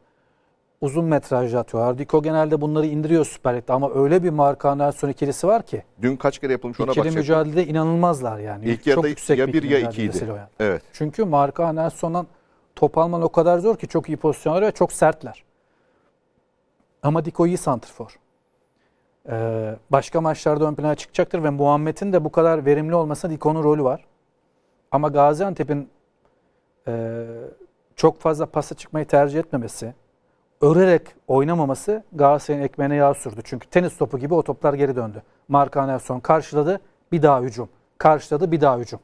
Uzun metrajlı atıyorlar. Diko genelde bunları indiriyor Süper Lig'de ama öyle bir marka Nelson ikilisi var ki. Dün kaç kere yapılmış ona bakacaktım. İkili mücadelede inanılmazlar yani. İlk yarıda ya bir ya iki Yani. Evet. Çünkü marka Nelson'dan top alman o kadar zor ki çok iyi pozisyonlar ve çok sertler. Ama Diko iyi santrfor. Ee, başka maçlarda ön plana çıkacaktır ve Muhammed'in de bu kadar verimli olmasına Diko'nun rolü var. Ama Gaziantep'in e, çok fazla pasa çıkmayı tercih etmemesi, örerek oynamaması Galatasaray'ın ekmeğine yağ sürdü. Çünkü tenis topu gibi o toplar geri döndü. Marka Nelson karşıladı, bir daha hücum. Karşıladı, bir daha hücum.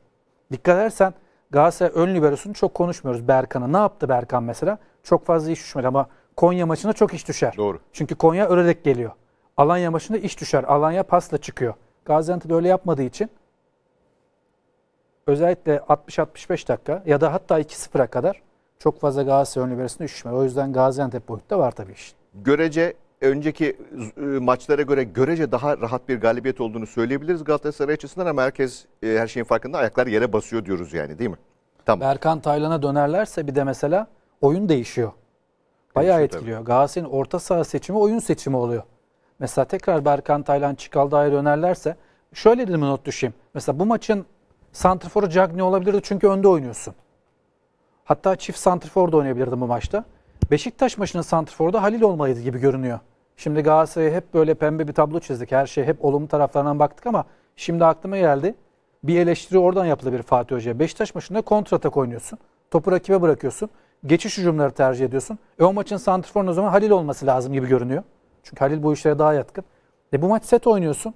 Dikkat edersen Galatasaray ön liberosunu çok konuşmuyoruz Berkan'a. Ne yaptı Berkan mesela? Çok fazla iş düşmedi ama Konya maçına çok iş düşer. Doğru. Çünkü Konya örerek geliyor. Alanya maçında iş düşer. Alanya pasla çıkıyor. Gaziantep öyle yapmadığı için özellikle 60-65 dakika ya da hatta 2-0'a kadar çok fazla Galatasaray önlü üşüşme. O yüzden Gaziantep boyutta var tabii iş. Görece önceki e, maçlara göre görece daha rahat bir galibiyet olduğunu söyleyebiliriz Galatasaray açısından ama herkes e, her şeyin farkında ayaklar yere basıyor diyoruz yani değil mi? Tamam. Berkan Taylan'a dönerlerse bir de mesela oyun değişiyor. Bayağı etkiliyor. Tabii. Galatasaray'ın orta saha seçimi oyun seçimi oluyor. Mesela tekrar Berkan Taylan çıkaldı dair önerlerse şöyle dedim not düşeyim. Mesela bu maçın santrforu Cagney olabilirdi çünkü önde oynuyorsun. Hatta çift santrfor da oynayabilirdi bu maçta. Beşiktaş maçının santrforu Halil olmalıydı gibi görünüyor. Şimdi Galatasaray'a hep böyle pembe bir tablo çizdik. Her şey hep olumlu taraflarından baktık ama şimdi aklıma geldi. Bir eleştiri oradan yapılabilir Fatih Hoca'ya. Beşiktaş maçında kontratak oynuyorsun. Topu rakibe bırakıyorsun geçiş hücumları tercih ediyorsun. E o maçın santrforun o zaman Halil olması lazım gibi görünüyor. Çünkü Halil bu işlere daha yatkın. E bu maç set oynuyorsun.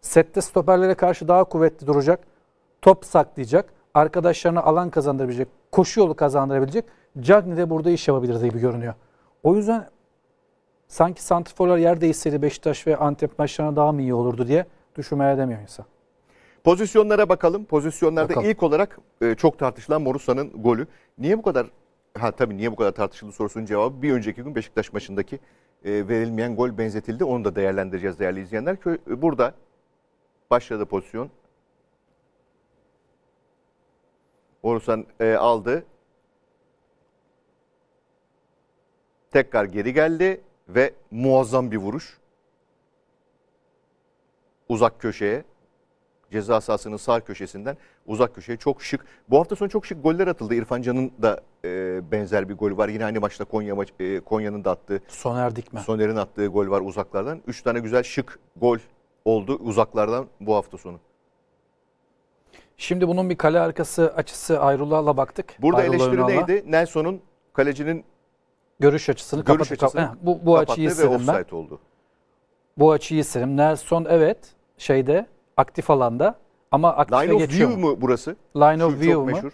Sette stoperlere karşı daha kuvvetli duracak. Top saklayacak. Arkadaşlarına alan kazandırabilecek. Koşu yolu kazandırabilecek. Cagney de burada iş yapabilir gibi görünüyor. O yüzden sanki santriforlar yer değişseydi Beşiktaş ve Antep maçlarına daha mı iyi olurdu diye düşünmeye edemiyor insan. Pozisyonlara bakalım. Pozisyonlarda bakalım. ilk olarak e, çok tartışılan Morusanın golü. Niye bu kadar ha tabii niye bu kadar tartışıldı sorusunun cevabı bir önceki gün Beşiktaş maçındaki e, verilmeyen gol benzetildi. Onu da değerlendireceğiz değerli izleyenler. E, burada başladı pozisyon. Morusan e, aldı. Tekrar geri geldi ve muazzam bir vuruş. Uzak köşeye ceza sahasının sağ köşesinden uzak köşeye çok şık. Bu hafta sonu çok şık goller atıldı. İrfan Can'ın da e, benzer bir gol var. Yine aynı maçta Konya maç, e, Konya'nın da attığı. Soner Dikme. Soner'in attığı gol var uzaklardan. Üç tane güzel şık gol oldu uzaklardan bu hafta sonu. Şimdi bunun bir kale arkası açısı Ayrullah'la baktık. Burada Ayrullah eleştiri Önal'la. neydi? Nelson'un kalecinin görüş açısını görüş kapattı. Açısını kapattı. Bu, bu açıyı ve ben. oldu. Bu açıyı istedim. Nelson evet şeyde aktif alanda ama aktife Line of view mu? burası? Line Şu of view çok mu? Meşhur.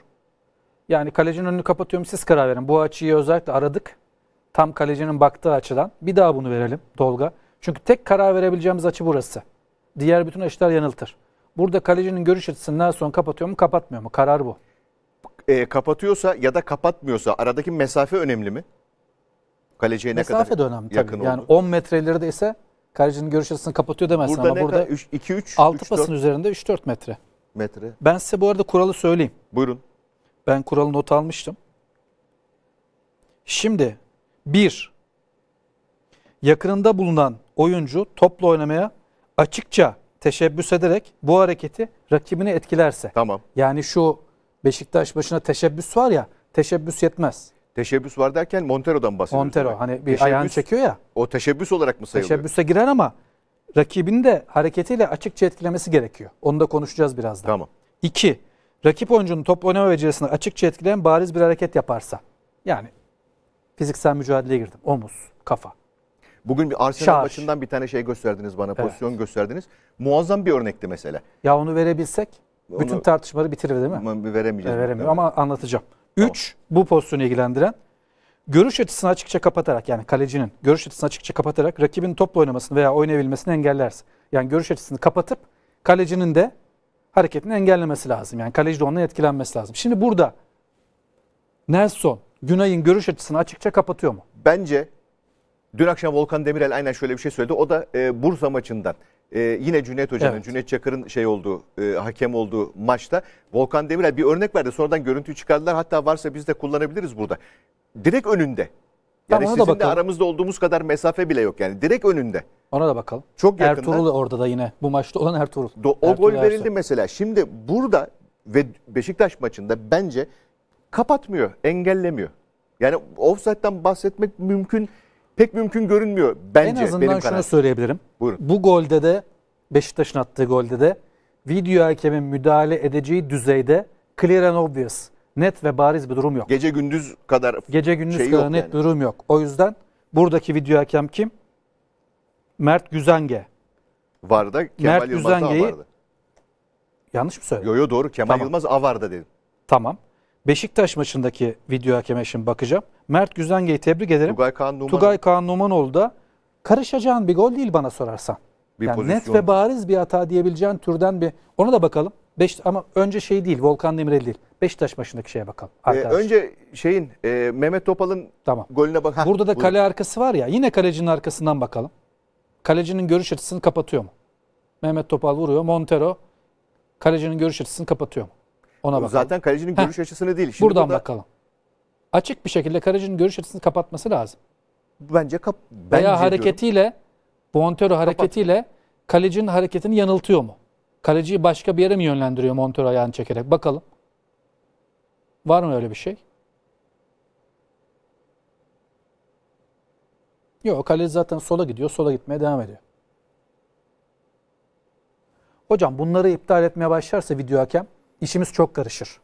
Yani kalecinin önünü kapatıyorum siz karar verin. Bu açıyı özellikle aradık. Tam kalecinin baktığı açıdan. Bir daha bunu verelim Dolga. Çünkü tek karar verebileceğimiz açı burası. Diğer bütün açılar yanıltır. Burada kalecinin görüş açısından son kapatıyor mu kapatmıyor mu? Karar bu. E, kapatıyorsa ya da kapatmıyorsa aradaki mesafe önemli mi? Kaleciye ne mesafe kadar de önemli, yakın tabii. Yani 10 metreleri de ise kalecinin görüş açısını kapatıyor demezsin burada ama burada 2-3 6 pasın üzerinde 3-4 metre. Metre. Ben size bu arada kuralı söyleyeyim. Buyurun. Ben kuralı not almıştım. Şimdi bir yakınında bulunan oyuncu topla oynamaya açıkça teşebbüs ederek bu hareketi rakibini etkilerse. Tamam. Yani şu Beşiktaş başına teşebbüs var ya teşebbüs yetmez. Teşebbüs var derken Montero'dan bahsediyoruz. Montero olarak. hani bir teşebbüs, ayağını çekiyor ya. O teşebbüs olarak mı sayılıyor? Teşebbüse girer ama rakibini de hareketiyle açıkça etkilemesi gerekiyor. Onu da konuşacağız birazdan. Tamam. İki, rakip oyuncunun top oynama becerisini açıkça etkileyen bariz bir hareket yaparsa. Yani fiziksel mücadeleye girdim. Omuz, kafa. Bugün bir Arsenal Şarj. maçından bir tane şey gösterdiniz bana, evet. pozisyon gösterdiniz. Muazzam bir örnekti mesela. Ya onu verebilsek onu, bütün tartışmaları bitirir değil mi? Veremeyeceğiz. E, veremiyor ama anlatacağım. 3 bu pozisyonu ilgilendiren görüş açısını açıkça kapatarak yani kalecinin görüş açısını açıkça kapatarak rakibin topla oynamasını veya oynayabilmesini engellersin. Yani görüş açısını kapatıp kalecinin de hareketini engellemesi lazım. Yani kaleci de ondan etkilenmesi lazım. Şimdi burada Nelson Günay'ın görüş açısını açıkça kapatıyor mu? Bence dün akşam Volkan Demirel aynen şöyle bir şey söyledi. O da e, Bursa maçından e, yine Cüneyt Hoca'nın, evet. Cüneyt Çakır'ın şey olduğu, e, hakem olduğu maçta Volkan Demirel bir örnek verdi. Sonradan görüntüyü çıkardılar. Hatta varsa biz de kullanabiliriz burada. Direkt önünde. Yani tamam, sizin de aramızda olduğumuz kadar mesafe bile yok yani. Direkt önünde. Ona da bakalım. Çok yakında. Ertuğrul orada da yine bu maçta olan Ertuğrul. Do o Ertuğrul gol verildi mesela. Şimdi burada ve Beşiktaş maçında bence kapatmıyor, engellemiyor. Yani offside'den bahsetmek mümkün pek mümkün görünmüyor bence. En azından benim şunu kanaatim. söyleyebilirim. Buyurun. Bu golde de Beşiktaş'ın attığı golde de video hakemin müdahale edeceği düzeyde clear and obvious, net ve bariz bir durum yok. Gece gündüz kadar Gece gündüz şey kadar yok net yani. durum yok. O yüzden buradaki video hakem kim? Mert Güzenge. Vardı. Kemal Mert Yılmaz Güzenge'yi... Yanlış mı söyledim? Yo yo doğru. Kemal tamam. Yılmaz Avar'da dedim. Tamam. Beşiktaş maçındaki video hakeme şimdi bakacağım. Mert Güzenge'yi tebrik ederim. Tugay Kaan, Numan... Tugay Kaan Numanoğlu da karışacağın bir gol değil bana sorarsan. Bir yani net ve bariz bir hata diyebileceğin türden bir ona da bakalım. Beş, ama önce şey değil Volkan Demirel değil. Beşiktaş maçındaki şeye bakalım. Ee, önce şeyin e, Mehmet Topal'ın tamam. golüne bak. Burada da kale arkası var ya yine kalecinin arkasından bakalım. Kalecinin görüş açısını kapatıyor mu? Mehmet Topal vuruyor. Montero kalecinin görüş açısını kapatıyor mu? Ona bakalım. Zaten kalecinin görüş Heh. açısını değil. Şimdi Buradan burada... bakalım. Açık bir şekilde kalecinin görüş açısını kapatması lazım. Bence kap bence hareketiyle, diyorum. Montero hareketiyle Kapat. kalecinin hareketini yanıltıyor mu? Kaleciyi başka bir yere mi yönlendiriyor Montero ayağını çekerek? Bakalım. Var mı öyle bir şey? Yok kaleci zaten sola gidiyor. Sola gitmeye devam ediyor. Hocam bunları iptal etmeye başlarsa video hakem işimiz çok karışır.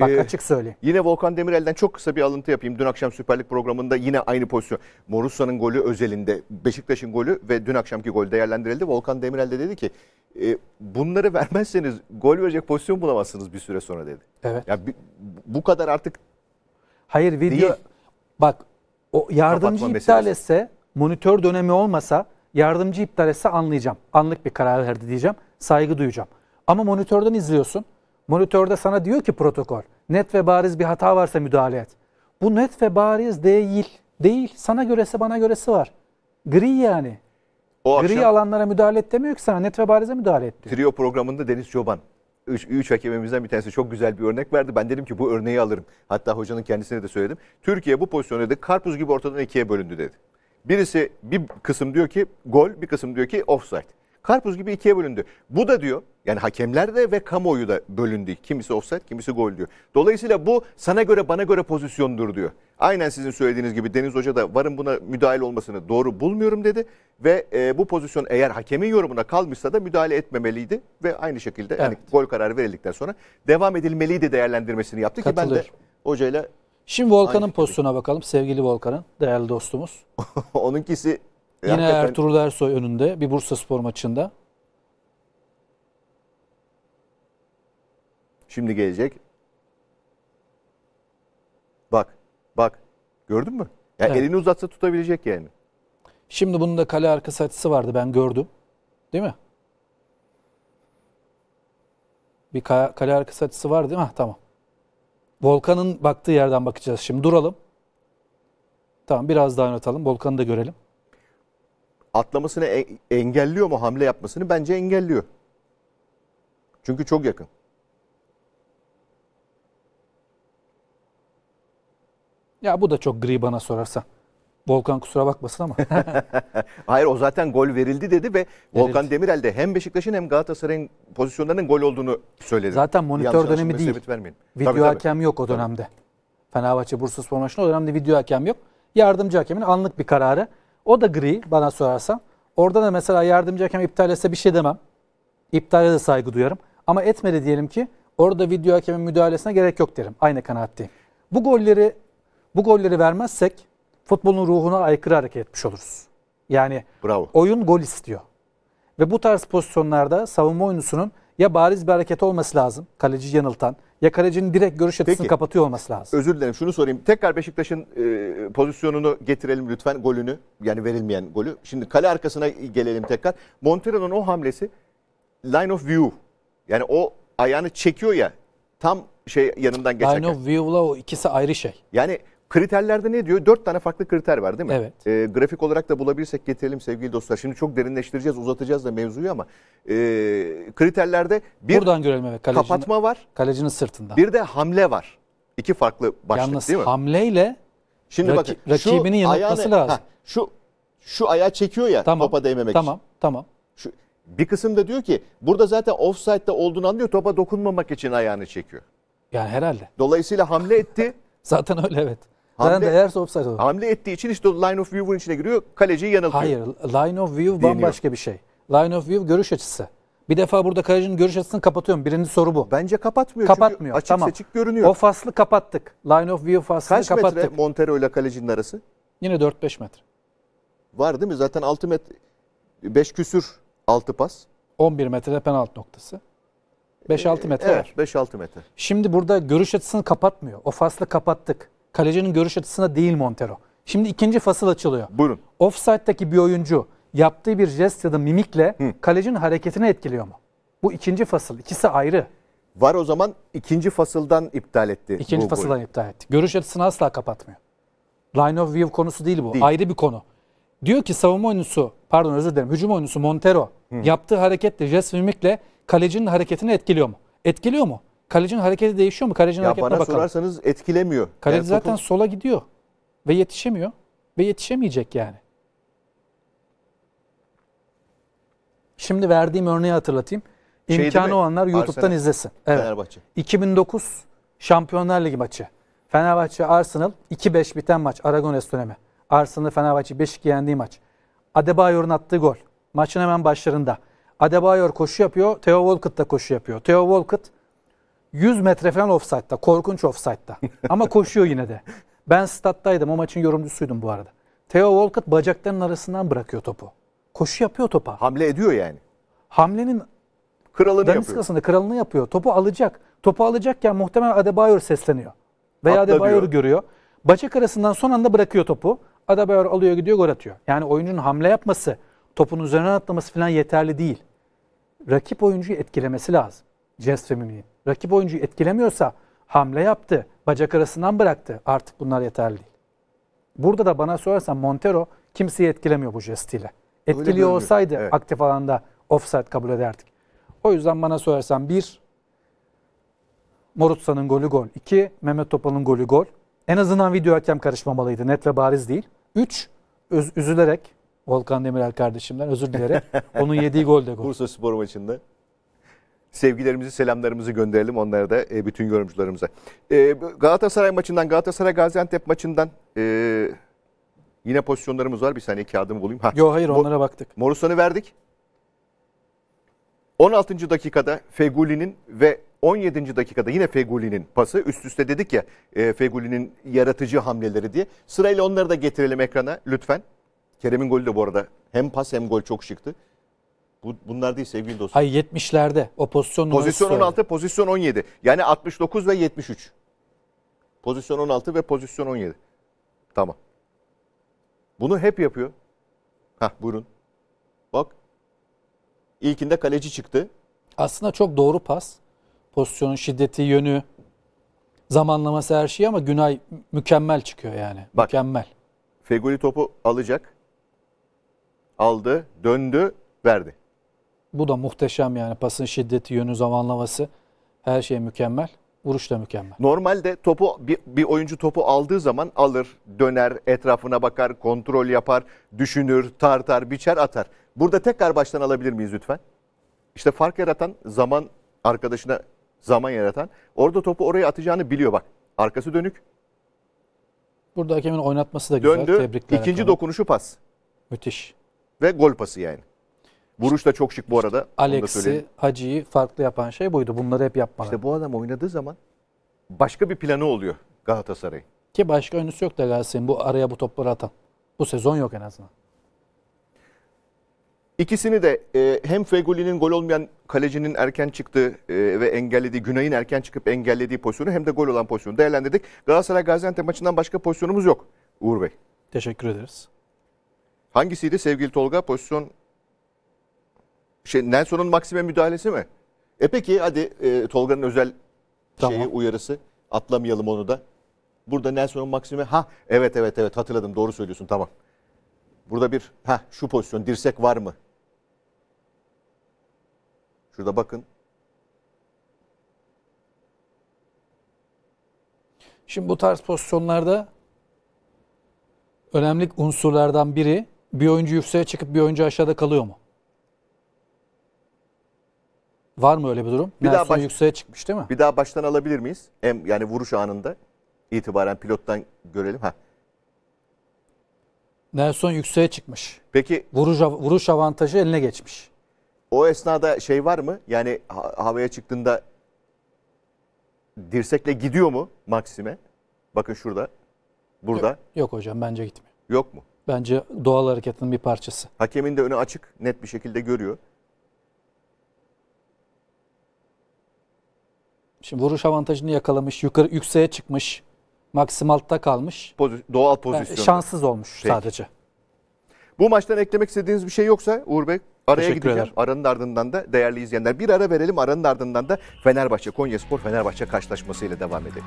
Bak ee, açık söyleyeyim. Yine Volkan Demirel'den çok kısa bir alıntı yapayım. Dün akşam Süper Lig programında yine aynı pozisyon. Morussa'nın golü özelinde, Beşiktaş'ın golü ve dün akşamki gol değerlendirildi. Volkan Demirel de dedi ki e, bunları vermezseniz gol verecek pozisyon bulamazsınız bir süre sonra dedi. Evet. Ya, bu kadar artık Hayır video değil. bak o yardımcı Kapatma iptal meselesi. etse monitör dönemi olmasa yardımcı iptal etse anlayacağım. Anlık bir karar verdi diyeceğim. Saygı duyacağım. Ama monitörden izliyorsun. Monitörde sana diyor ki protokol, net ve bariz bir hata varsa müdahale et. Bu net ve bariz değil. Değil. Sana göresi bana göresi var. Gri yani. O Gri akşam, alanlara müdahale et demiyor ki sana. Net ve barize müdahale et diyor. Trio programında Deniz Çoban. Üç, hakemimizden bir tanesi çok güzel bir örnek verdi. Ben dedim ki bu örneği alırım. Hatta hocanın kendisine de söyledim. Türkiye bu pozisyonu dedi. Karpuz gibi ortadan ikiye bölündü dedi. Birisi bir kısım diyor ki gol, bir kısım diyor ki offside. Karpuz gibi ikiye bölündü. Bu da diyor yani hakemler de ve kamuoyu da bölündü. Kimisi offside kimisi gol diyor. Dolayısıyla bu sana göre bana göre pozisyondur diyor. Aynen sizin söylediğiniz gibi Deniz Hoca da varın buna müdahale olmasını doğru bulmuyorum dedi. Ve e, bu pozisyon eğer hakemin yorumuna kalmışsa da müdahale etmemeliydi. Ve aynı şekilde hani evet. yani gol kararı verildikten sonra devam edilmeliydi değerlendirmesini yaptı Katılır. ki ben de hocayla... Şimdi Volkan'ın pozisyona bakalım sevgili Volkan'ın değerli dostumuz. Onunkisi e, Yine hakikaten... Ertuğrul Ersoy önünde bir Bursa Spor maçında. Şimdi gelecek. Bak, bak. Gördün mü? Ya evet. elini uzatsa tutabilecek yani. Şimdi bunun da kale arkası açısı vardı ben gördüm. Değil mi? Bir kale arkası açısı var değil mi? Ha, tamam. Volkan'ın baktığı yerden bakacağız şimdi. Duralım. Tamam biraz daha oynatalım. Volkan'ı da görelim atlamasını e, engelliyor mu hamle yapmasını? Bence engelliyor. Çünkü çok yakın. Ya bu da çok gri bana sorarsan. Volkan kusura bakmasın ama. Hayır o zaten gol verildi dedi ve Volkan verildi. Demirel de hem Beşiktaş'ın hem Galatasaray'ın pozisyonlarının gol olduğunu söyledi. Zaten monitör Yanlış dönemi değil. Vermeyin. Video tabii, hakem tabii. yok o dönemde. Tabii. Fenerbahçe Bursa Spor maçında o dönemde video hakem yok. Yardımcı hakemin anlık bir kararı o da gri bana sorarsan. Orada da mesela yardımcı hakem iptal etse bir şey demem. İptale de saygı duyarım. Ama etmedi diyelim ki orada video hakemin müdahalesine gerek yok derim. Aynı kanaatteyim. Bu golleri bu golleri vermezsek futbolun ruhuna aykırı hareket etmiş oluruz. Yani Bravo. oyun gol istiyor. Ve bu tarz pozisyonlarda savunma oyuncusunun ya bariz bir hareket olması lazım. Kaleci yanıltan ya yakalecinin direkt görüş açısını Peki. kapatıyor olması lazım. Özür dilerim şunu sorayım. Tekrar Beşiktaş'ın e, pozisyonunu getirelim lütfen golünü. Yani verilmeyen golü. Şimdi kale arkasına gelelim tekrar. Montero'nun o hamlesi line of view. Yani o ayağını çekiyor ya tam şey yanından geçerken. Line of view'la o ikisi ayrı şey. Yani Kriterlerde ne diyor? Dört tane farklı kriter var değil mi? Evet. E, grafik olarak da bulabilirsek getirelim sevgili dostlar. Şimdi çok derinleştireceğiz, uzatacağız da mevzuyu ama e, kriterlerde bir Buradan görelim evet. Kalecinin, kapatma var. Kalecinin sırtından. Bir de hamle var. İki farklı başlık Yalnız değil mi? hamleyle Şimdi Raki, bakın rakibinin yanıltması lazım. Heh, şu şu ayağı çekiyor ya tamam, topa değmemek tamam, için. Tamam, tamam. Şu bir kısım da diyor ki burada zaten offside'de olduğunu anlıyor. Topa dokunmamak için ayağını çekiyor. Yani herhalde. Dolayısıyla hamle etti. Zaten öyle evet. Hamle, değerse offside olur. Hamle ettiği için işte line of view'un içine giriyor. Kaleciyi yanıltıyor. Hayır. Line of view deniyor. bambaşka bir şey. Line of view görüş açısı. Bir defa burada kalecinin görüş açısını kapatıyorum. Birinci soru bu. Bence kapatmıyor. Kapatmıyor. Çünkü açık tamam. seçik görünüyor. O faslı kapattık. Line of view faslını Kaç kapattık. Kaç metre Montero ile kalecinin arası? Yine 4-5 metre. Var değil mi? Zaten 6 metre 5 küsür 6 pas. 11 metrede penaltı noktası. 5-6 ee, metre evet, var. 5-6 metre. Şimdi burada görüş açısını kapatmıyor. O faslı kapattık. Kalecinin görüş açısına değil Montero. Şimdi ikinci fasıl açılıyor. Buyurun. Offside'daki bir oyuncu yaptığı bir jest ya da mimikle Hı. kalecinin hareketini etkiliyor mu? Bu ikinci fasıl. İkisi ayrı. Var o zaman ikinci fasıldan iptal etti. İkinci bu fasıldan golü. iptal etti. Görüş açısını asla kapatmıyor. Line of view konusu değil bu. Değil. Ayrı bir konu. Diyor ki savunma oyuncusu, pardon özür dilerim, hücum oyuncusu Montero Hı. yaptığı hareketle, jest mimikle kalecinin hareketini etkiliyor mu? Etkiliyor mu? Kalecinin hareketi değişiyor mu? Kalecinin ya hareketine bana bakalım. sorarsanız etkilemiyor. Kaleci yani zaten topu... sola gidiyor ve yetişemiyor ve yetişemeyecek yani. Şimdi verdiğim örneği hatırlatayım. Şey İmkanı olanlar YouTube'dan Arsenal, izlesin. Evet. Fenerbahçe. 2009 Şampiyonlar Ligi maçı. Fenerbahçe Arsenal 2-5 biten maç Aragones dönemi. Arsenal Fenerbahçe 5-2 yendiği maç. Adebayor'un attığı gol. Maçın hemen başlarında. Adebayor koşu yapıyor. Theo Walcott da koşu yapıyor. Theo Walcott 100 metre falan offside'da. Korkunç offside'da. Ama koşuyor yine de. Ben stat'taydım. O maçın yorumcusuydum bu arada. Theo Walcott bacaklarının arasından bırakıyor topu. Koşu yapıyor topa. Hamle ediyor yani. Hamlenin kralını Daniskasını, yapıyor. kralını yapıyor. Topu alacak. Topu alacakken muhtemelen Adebayor sesleniyor. Veya Atla Adebayor'u görüyor. Bacak arasından son anda bırakıyor topu. Adebayor alıyor gidiyor gol atıyor. Yani oyuncunun hamle yapması, topun üzerine atlaması falan yeterli değil. Rakip oyuncuyu etkilemesi lazım jest Rakip oyuncuyu etkilemiyorsa hamle yaptı, bacak arasından bıraktı. Artık bunlar yeterli değil. Burada da bana sorarsan Montero kimseyi etkilemiyor bu jestiyle. Etkiliyor olsaydı evet. aktif alanda offside kabul ederdik. O yüzden bana sorarsan bir Morutsa'nın golü gol. 2. Mehmet Topal'ın golü gol. En azından video hakem karışmamalıydı. Net ve bariz değil. 3. Üzülerek Volkan Demirel kardeşimden özür dileyerek onun yediği gol de gol. Bursa Spor maçında sevgilerimizi, selamlarımızı gönderelim onlara da e, bütün yorumcularımıza. E, Galatasaray maçından, Galatasaray Gaziantep maçından e, yine pozisyonlarımız var. Bir saniye kağıdımı bulayım. Ha. Yo hayır onlara Mor baktık. Morrison'u verdik. 16. dakikada Feguli'nin ve 17. dakikada yine Feguli'nin pası. Üst üste dedik ya e, Feguli'nin yaratıcı hamleleri diye. Sırayla onları da getirelim ekrana lütfen. Kerem'in golü de bu arada hem pas hem gol çok şıktı. Bu, bunlar değil sevgili dostum. Hayır 70'lerde o pozisyon Pozisyon 16, söyledi. pozisyon 17. Yani 69 ve 73. Pozisyon 16 ve pozisyon 17. Tamam. Bunu hep yapıyor. Hah buyurun. Bak. İlkinde kaleci çıktı. Aslında çok doğru pas. Pozisyonun şiddeti, yönü, zamanlaması her şeyi ama Günay mükemmel çıkıyor yani. Bak, mükemmel. Fegoli topu alacak. Aldı, döndü, verdi. Bu da muhteşem yani pasın şiddeti, yönü, zamanlaması her şey mükemmel. Vuruş da mükemmel. Normalde topu bir, bir oyuncu topu aldığı zaman alır, döner, etrafına bakar, kontrol yapar, düşünür, tartar, biçer, atar. Burada tekrar baştan alabilir miyiz lütfen? İşte fark yaratan zaman arkadaşına zaman yaratan. Orada topu oraya atacağını biliyor bak. Arkası dönük. Burada hakemin oynatması da güzel. Döndü. Tebrikler. İkinci hakkında. dokunuşu pas. Müthiş. Ve gol pası yani. Vuruş da çok şık bu arada. Alex'i, Hacı'yı farklı yapan şey buydu. Bunları hep yapmaları. İşte bu adam oynadığı zaman başka bir planı oluyor Galatasaray. Ki başka önüsü yok da Galatasaray'ın bu araya bu topları atan. Bu sezon yok en azından. İkisini de e, hem Fegoli'nin gol olmayan kalecinin erken çıktığı e, ve engellediği, Günay'ın erken çıkıp engellediği pozisyonu hem de gol olan pozisyonu değerlendirdik. Galatasaray Gaziantep maçından başka pozisyonumuz yok Uğur Bey. Teşekkür ederiz. Hangisiydi sevgili Tolga? Pozisyon şey, Nelson'un Maxime müdahalesi mi? E peki hadi e, Tolga'nın özel tamam. şeyi uyarısı. Atlamayalım onu da. Burada Nelson'un Maxime ha evet evet evet hatırladım doğru söylüyorsun tamam. Burada bir ha şu pozisyon dirsek var mı? Şurada bakın. Şimdi bu tarz pozisyonlarda önemli unsurlardan biri bir oyuncu yükseğe çıkıp bir oyuncu aşağıda kalıyor mu? Var mı öyle bir durum? Bir Nelson daha yükseğe çıkmış değil mi? Bir daha baştan alabilir miyiz? Hem yani vuruş anında itibaren pilottan görelim. Ha. Nelson yükseğe çıkmış. Peki vuruş vuruş avantajı eline geçmiş. O esnada şey var mı? Yani ha havaya çıktığında dirsekle gidiyor mu maksime? Bakın şurada. Burada. Yok, yok hocam bence gitmiyor. Yok mu? Bence doğal hareketin bir parçası. Hakemin de önü açık, net bir şekilde görüyor. Şimdi vuruş avantajını yakalamış, yukarı yükseğe çıkmış, maksimaltta kalmış. Pozi doğal pozisyon. Yani şanssız olmuş Peki. sadece. Bu maçtan eklemek istediğiniz bir şey yoksa Uğur Bey araya Teşekkür gideceğim. Aranın ardından da değerli izleyenler bir ara verelim. Aranın ardından da Fenerbahçe Konyaspor Fenerbahçe karşılaşmasıyla devam edelim.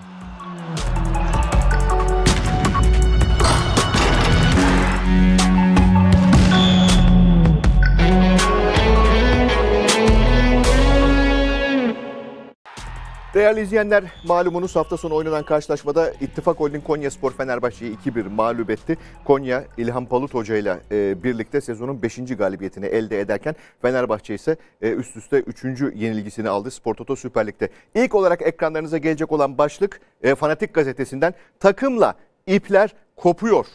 Değerli izleyenler malumunuz hafta sonu oynanan karşılaşmada İttifak Holding Konya Spor Fenerbahçe'yi 2-1 mağlup etti. Konya İlhan Palut Hoca ile e, birlikte sezonun 5. galibiyetini elde ederken Fenerbahçe ise e, üst üste 3. yenilgisini aldı Spor Toto Süper Lig'de. İlk olarak ekranlarınıza gelecek olan başlık e, Fanatik Gazetesi'nden takımla ipler kopuyor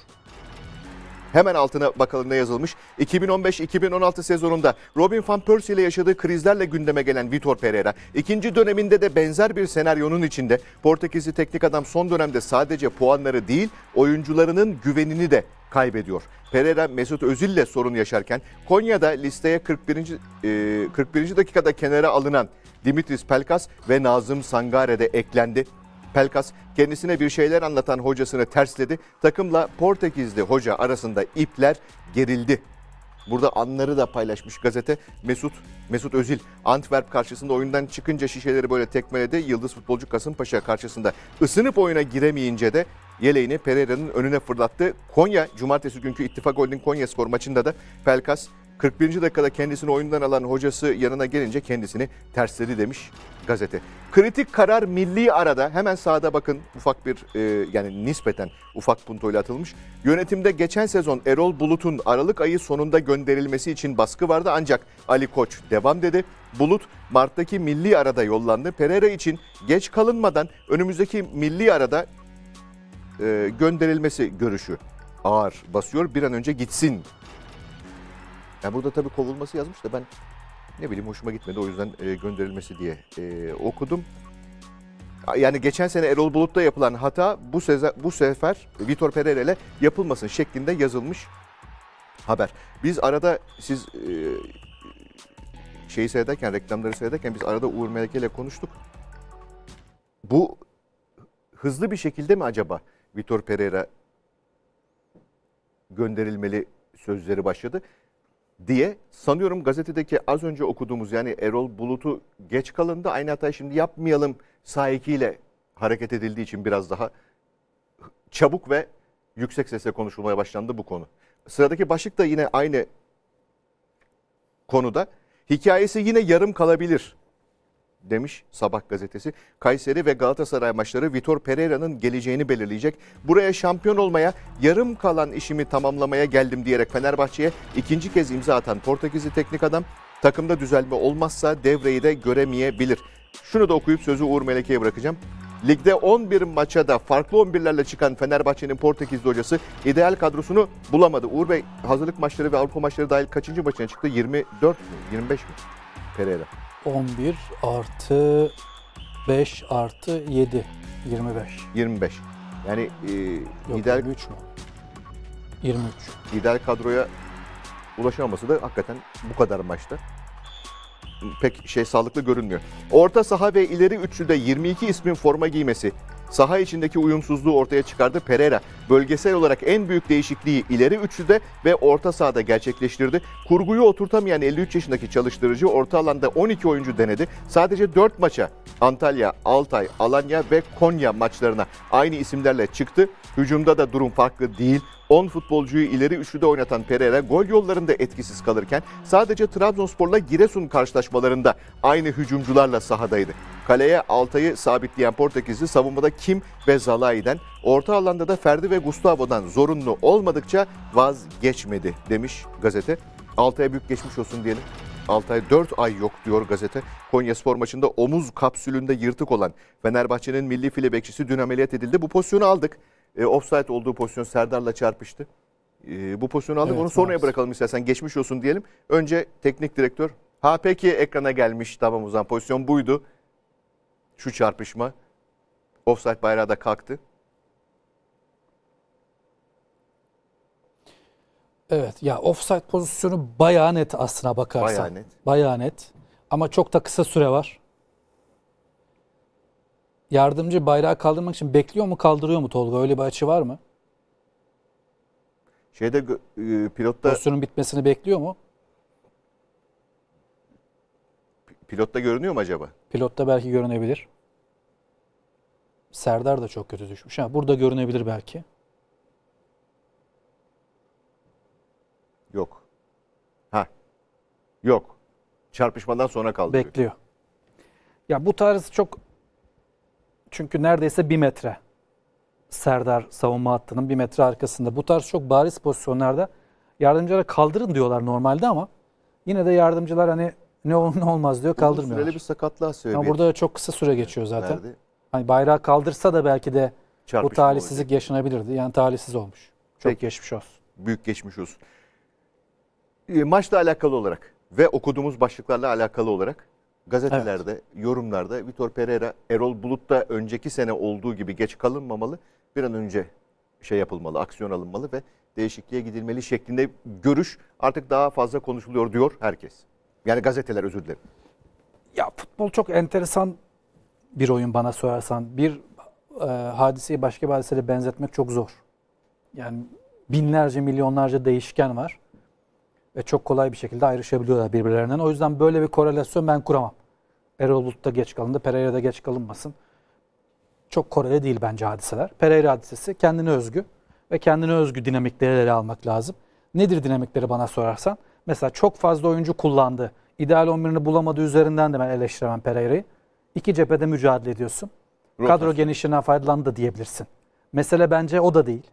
Hemen altına bakalım ne yazılmış. 2015-2016 sezonunda Robin van Persie ile yaşadığı krizlerle gündeme gelen Vitor Pereira ikinci döneminde de benzer bir senaryonun içinde Portekizli teknik adam son dönemde sadece puanları değil oyuncularının güvenini de kaybediyor. Pereira Mesut Özil ile sorun yaşarken Konya'da listeye 41. 41. E, dakikada kenara alınan Dimitris Pelkas ve Nazım Sangare de eklendi. Pelkas kendisine bir şeyler anlatan hocasını tersledi. Takımla Portekizli hoca arasında ipler gerildi. Burada anları da paylaşmış gazete. Mesut Mesut Özil Antwerp karşısında oyundan çıkınca şişeleri böyle tekmeledi. Yıldız futbolcu Kasımpaşa karşısında ısınıp oyuna giremeyince de yeleğini Pereira'nın önüne fırlattı. Konya cumartesi günkü İttifak Holding Konya Spor maçında da Pelkas 41. dakikada kendisini oyundan alan hocası yanına gelince kendisini tersledi demiş gazete. Kritik karar milli arada hemen sağda bakın ufak bir e, yani nispeten ufak puntoyla atılmış. Yönetimde geçen sezon Erol Bulut'un Aralık ayı sonunda gönderilmesi için baskı vardı ancak Ali Koç devam dedi. Bulut Mart'taki milli arada yollandı. Pereira için geç kalınmadan önümüzdeki milli arada e, gönderilmesi görüşü ağır basıyor. Bir an önce gitsin yani burada tabii kovulması yazmış da ben ne bileyim hoşuma gitmedi o yüzden e, gönderilmesi diye e, okudum. Yani geçen sene Erol Bulut'ta yapılan hata bu, seze, bu sefer Vitor Pereira yapılmasın şeklinde yazılmış haber. Biz arada siz e, şeyi seyrederken, reklamları seyrederken biz arada Uğur Meleke ile konuştuk. Bu hızlı bir şekilde mi acaba Vitor Pereira gönderilmeli sözleri başladı? diye sanıyorum gazetedeki az önce okuduğumuz yani Erol Bulut'u geç kalındı aynı hatayı şimdi yapmayalım sahikiyle hareket edildiği için biraz daha çabuk ve yüksek sesle konuşulmaya başlandı bu konu. Sıradaki başlık da yine aynı konuda. Hikayesi yine yarım kalabilir demiş Sabah gazetesi. Kayseri ve Galatasaray maçları Vitor Pereira'nın geleceğini belirleyecek. Buraya şampiyon olmaya, yarım kalan işimi tamamlamaya geldim diyerek Fenerbahçe'ye ikinci kez imza atan Portekizli teknik adam takımda düzelme olmazsa devreyi de göremeyebilir. Şunu da okuyup sözü Uğur Meleke'ye bırakacağım. Ligde 11 maça da farklı 11'lerle çıkan Fenerbahçe'nin Portekizli hocası ideal kadrosunu bulamadı. Uğur Bey hazırlık maçları ve Avrupa maçları dahil kaçıncı maçına çıktı? 24 mi? 25 mi? Pereira. 11 artı 5 artı 7, 25. 25. Yani e, Yok, ideal, 23 mü? 23. ideal kadroya ulaşamaması da hakikaten bu kadar maçta pek şey sağlıklı görünmüyor. Orta saha ve ileri üçlüde 22 ismin forma giymesi saha içindeki uyumsuzluğu ortaya çıkardı Pereira. Bölgesel olarak en büyük değişikliği ileri üçlüde ve orta sahada gerçekleştirdi. Kurguyu oturtamayan 53 yaşındaki çalıştırıcı orta alanda 12 oyuncu denedi. Sadece 4 maça Antalya, Altay, Alanya ve Konya maçlarına aynı isimlerle çıktı. Hücumda da durum farklı değil. 10 futbolcuyu ileri üçlüde oynatan Pereira gol yollarında etkisiz kalırken sadece Trabzonspor'la Giresun karşılaşmalarında aynı hücumcularla sahadaydı. Kaleye Altay'ı sabitleyen Portekizli savunmada Kim ve Zalai'den, orta alanda da Ferdi ve Gustavo'dan zorunlu olmadıkça vazgeçmedi demiş gazete. Altay'a büyük geçmiş olsun diyelim. Altay 4 ay yok diyor gazete. Konya spor maçında omuz kapsülünde yırtık olan Fenerbahçe'nin milli file bekçisi dün ameliyat edildi. Bu pozisyonu aldık. E, offside olduğu pozisyon Serdar'la çarpıştı. E, bu pozisyonu aldık. Evet, Onu sonraya bırakalım istersen. Geçmiş olsun diyelim. Önce teknik direktör. Ha peki ekrana gelmiş. Tamam o zaman pozisyon buydu. Şu çarpışma. Offside bayrağı da kalktı. Evet ya offside pozisyonu bayağı net aslına bakarsan. Bayağı net. Bayağı net. Ama çok da kısa süre var yardımcı bayrağı kaldırmak için bekliyor mu kaldırıyor mu Tolga? Öyle bir açı var mı? Şeyde e, pilotta Pozisyonun bitmesini bekliyor mu? pilotta görünüyor mu acaba? Pilotta belki görünebilir. Serdar da çok kötü düşmüş. Ha, burada görünebilir belki. Yok. Ha. Yok. Çarpışmadan sonra kaldırıyor. Bekliyor. Ya bu tarz çok çünkü neredeyse bir metre Serdar savunma hattının bir metre arkasında. Bu tarz çok bariz pozisyonlarda yardımcılara kaldırın diyorlar normalde ama yine de yardımcılar hani ne olur ne olmaz diyor kaldırmıyor. Süreli bir sakatlığa sebebiyet. Ama burada çok kısa süre geçiyor zaten. Nerede? Hani bayrağı kaldırsa da belki de Çarpışma bu talihsizlik olacak. yaşanabilirdi. Yani talihsiz olmuş. Çok Peki. geçmiş olsun. Büyük geçmiş olsun. E, maçla alakalı olarak ve okuduğumuz başlıklarla alakalı olarak gazetelerde, evet. yorumlarda Vitor Pereira, Erol Bulut da önceki sene olduğu gibi geç kalınmamalı. Bir an önce şey yapılmalı, aksiyon alınmalı ve değişikliğe gidilmeli şeklinde görüş artık daha fazla konuşuluyor diyor herkes. Yani gazeteler özür dilerim. Ya futbol çok enteresan bir oyun bana sorarsan. Bir e, hadiseyi başka bir hadiseyle benzetmek çok zor. Yani binlerce, milyonlarca değişken var ve çok kolay bir şekilde ayrışabiliyorlar birbirlerinden. O yüzden böyle bir korelasyon ben kuramam. Erol Bulut'ta geç kalındı, Pereira'da geç kalınmasın. Çok korele değil bence hadiseler. Pereira hadisesi kendine özgü ve kendine özgü dinamikleri ele almak lazım. Nedir dinamikleri bana sorarsan? Mesela çok fazla oyuncu kullandı. İdeal 11'ini bulamadığı üzerinden de ben eleştiremem Pereira'yı. İki cephede mücadele ediyorsun. Rotasyon. Kadro genişliğinden faydalandı diyebilirsin. Mesele bence o da değil.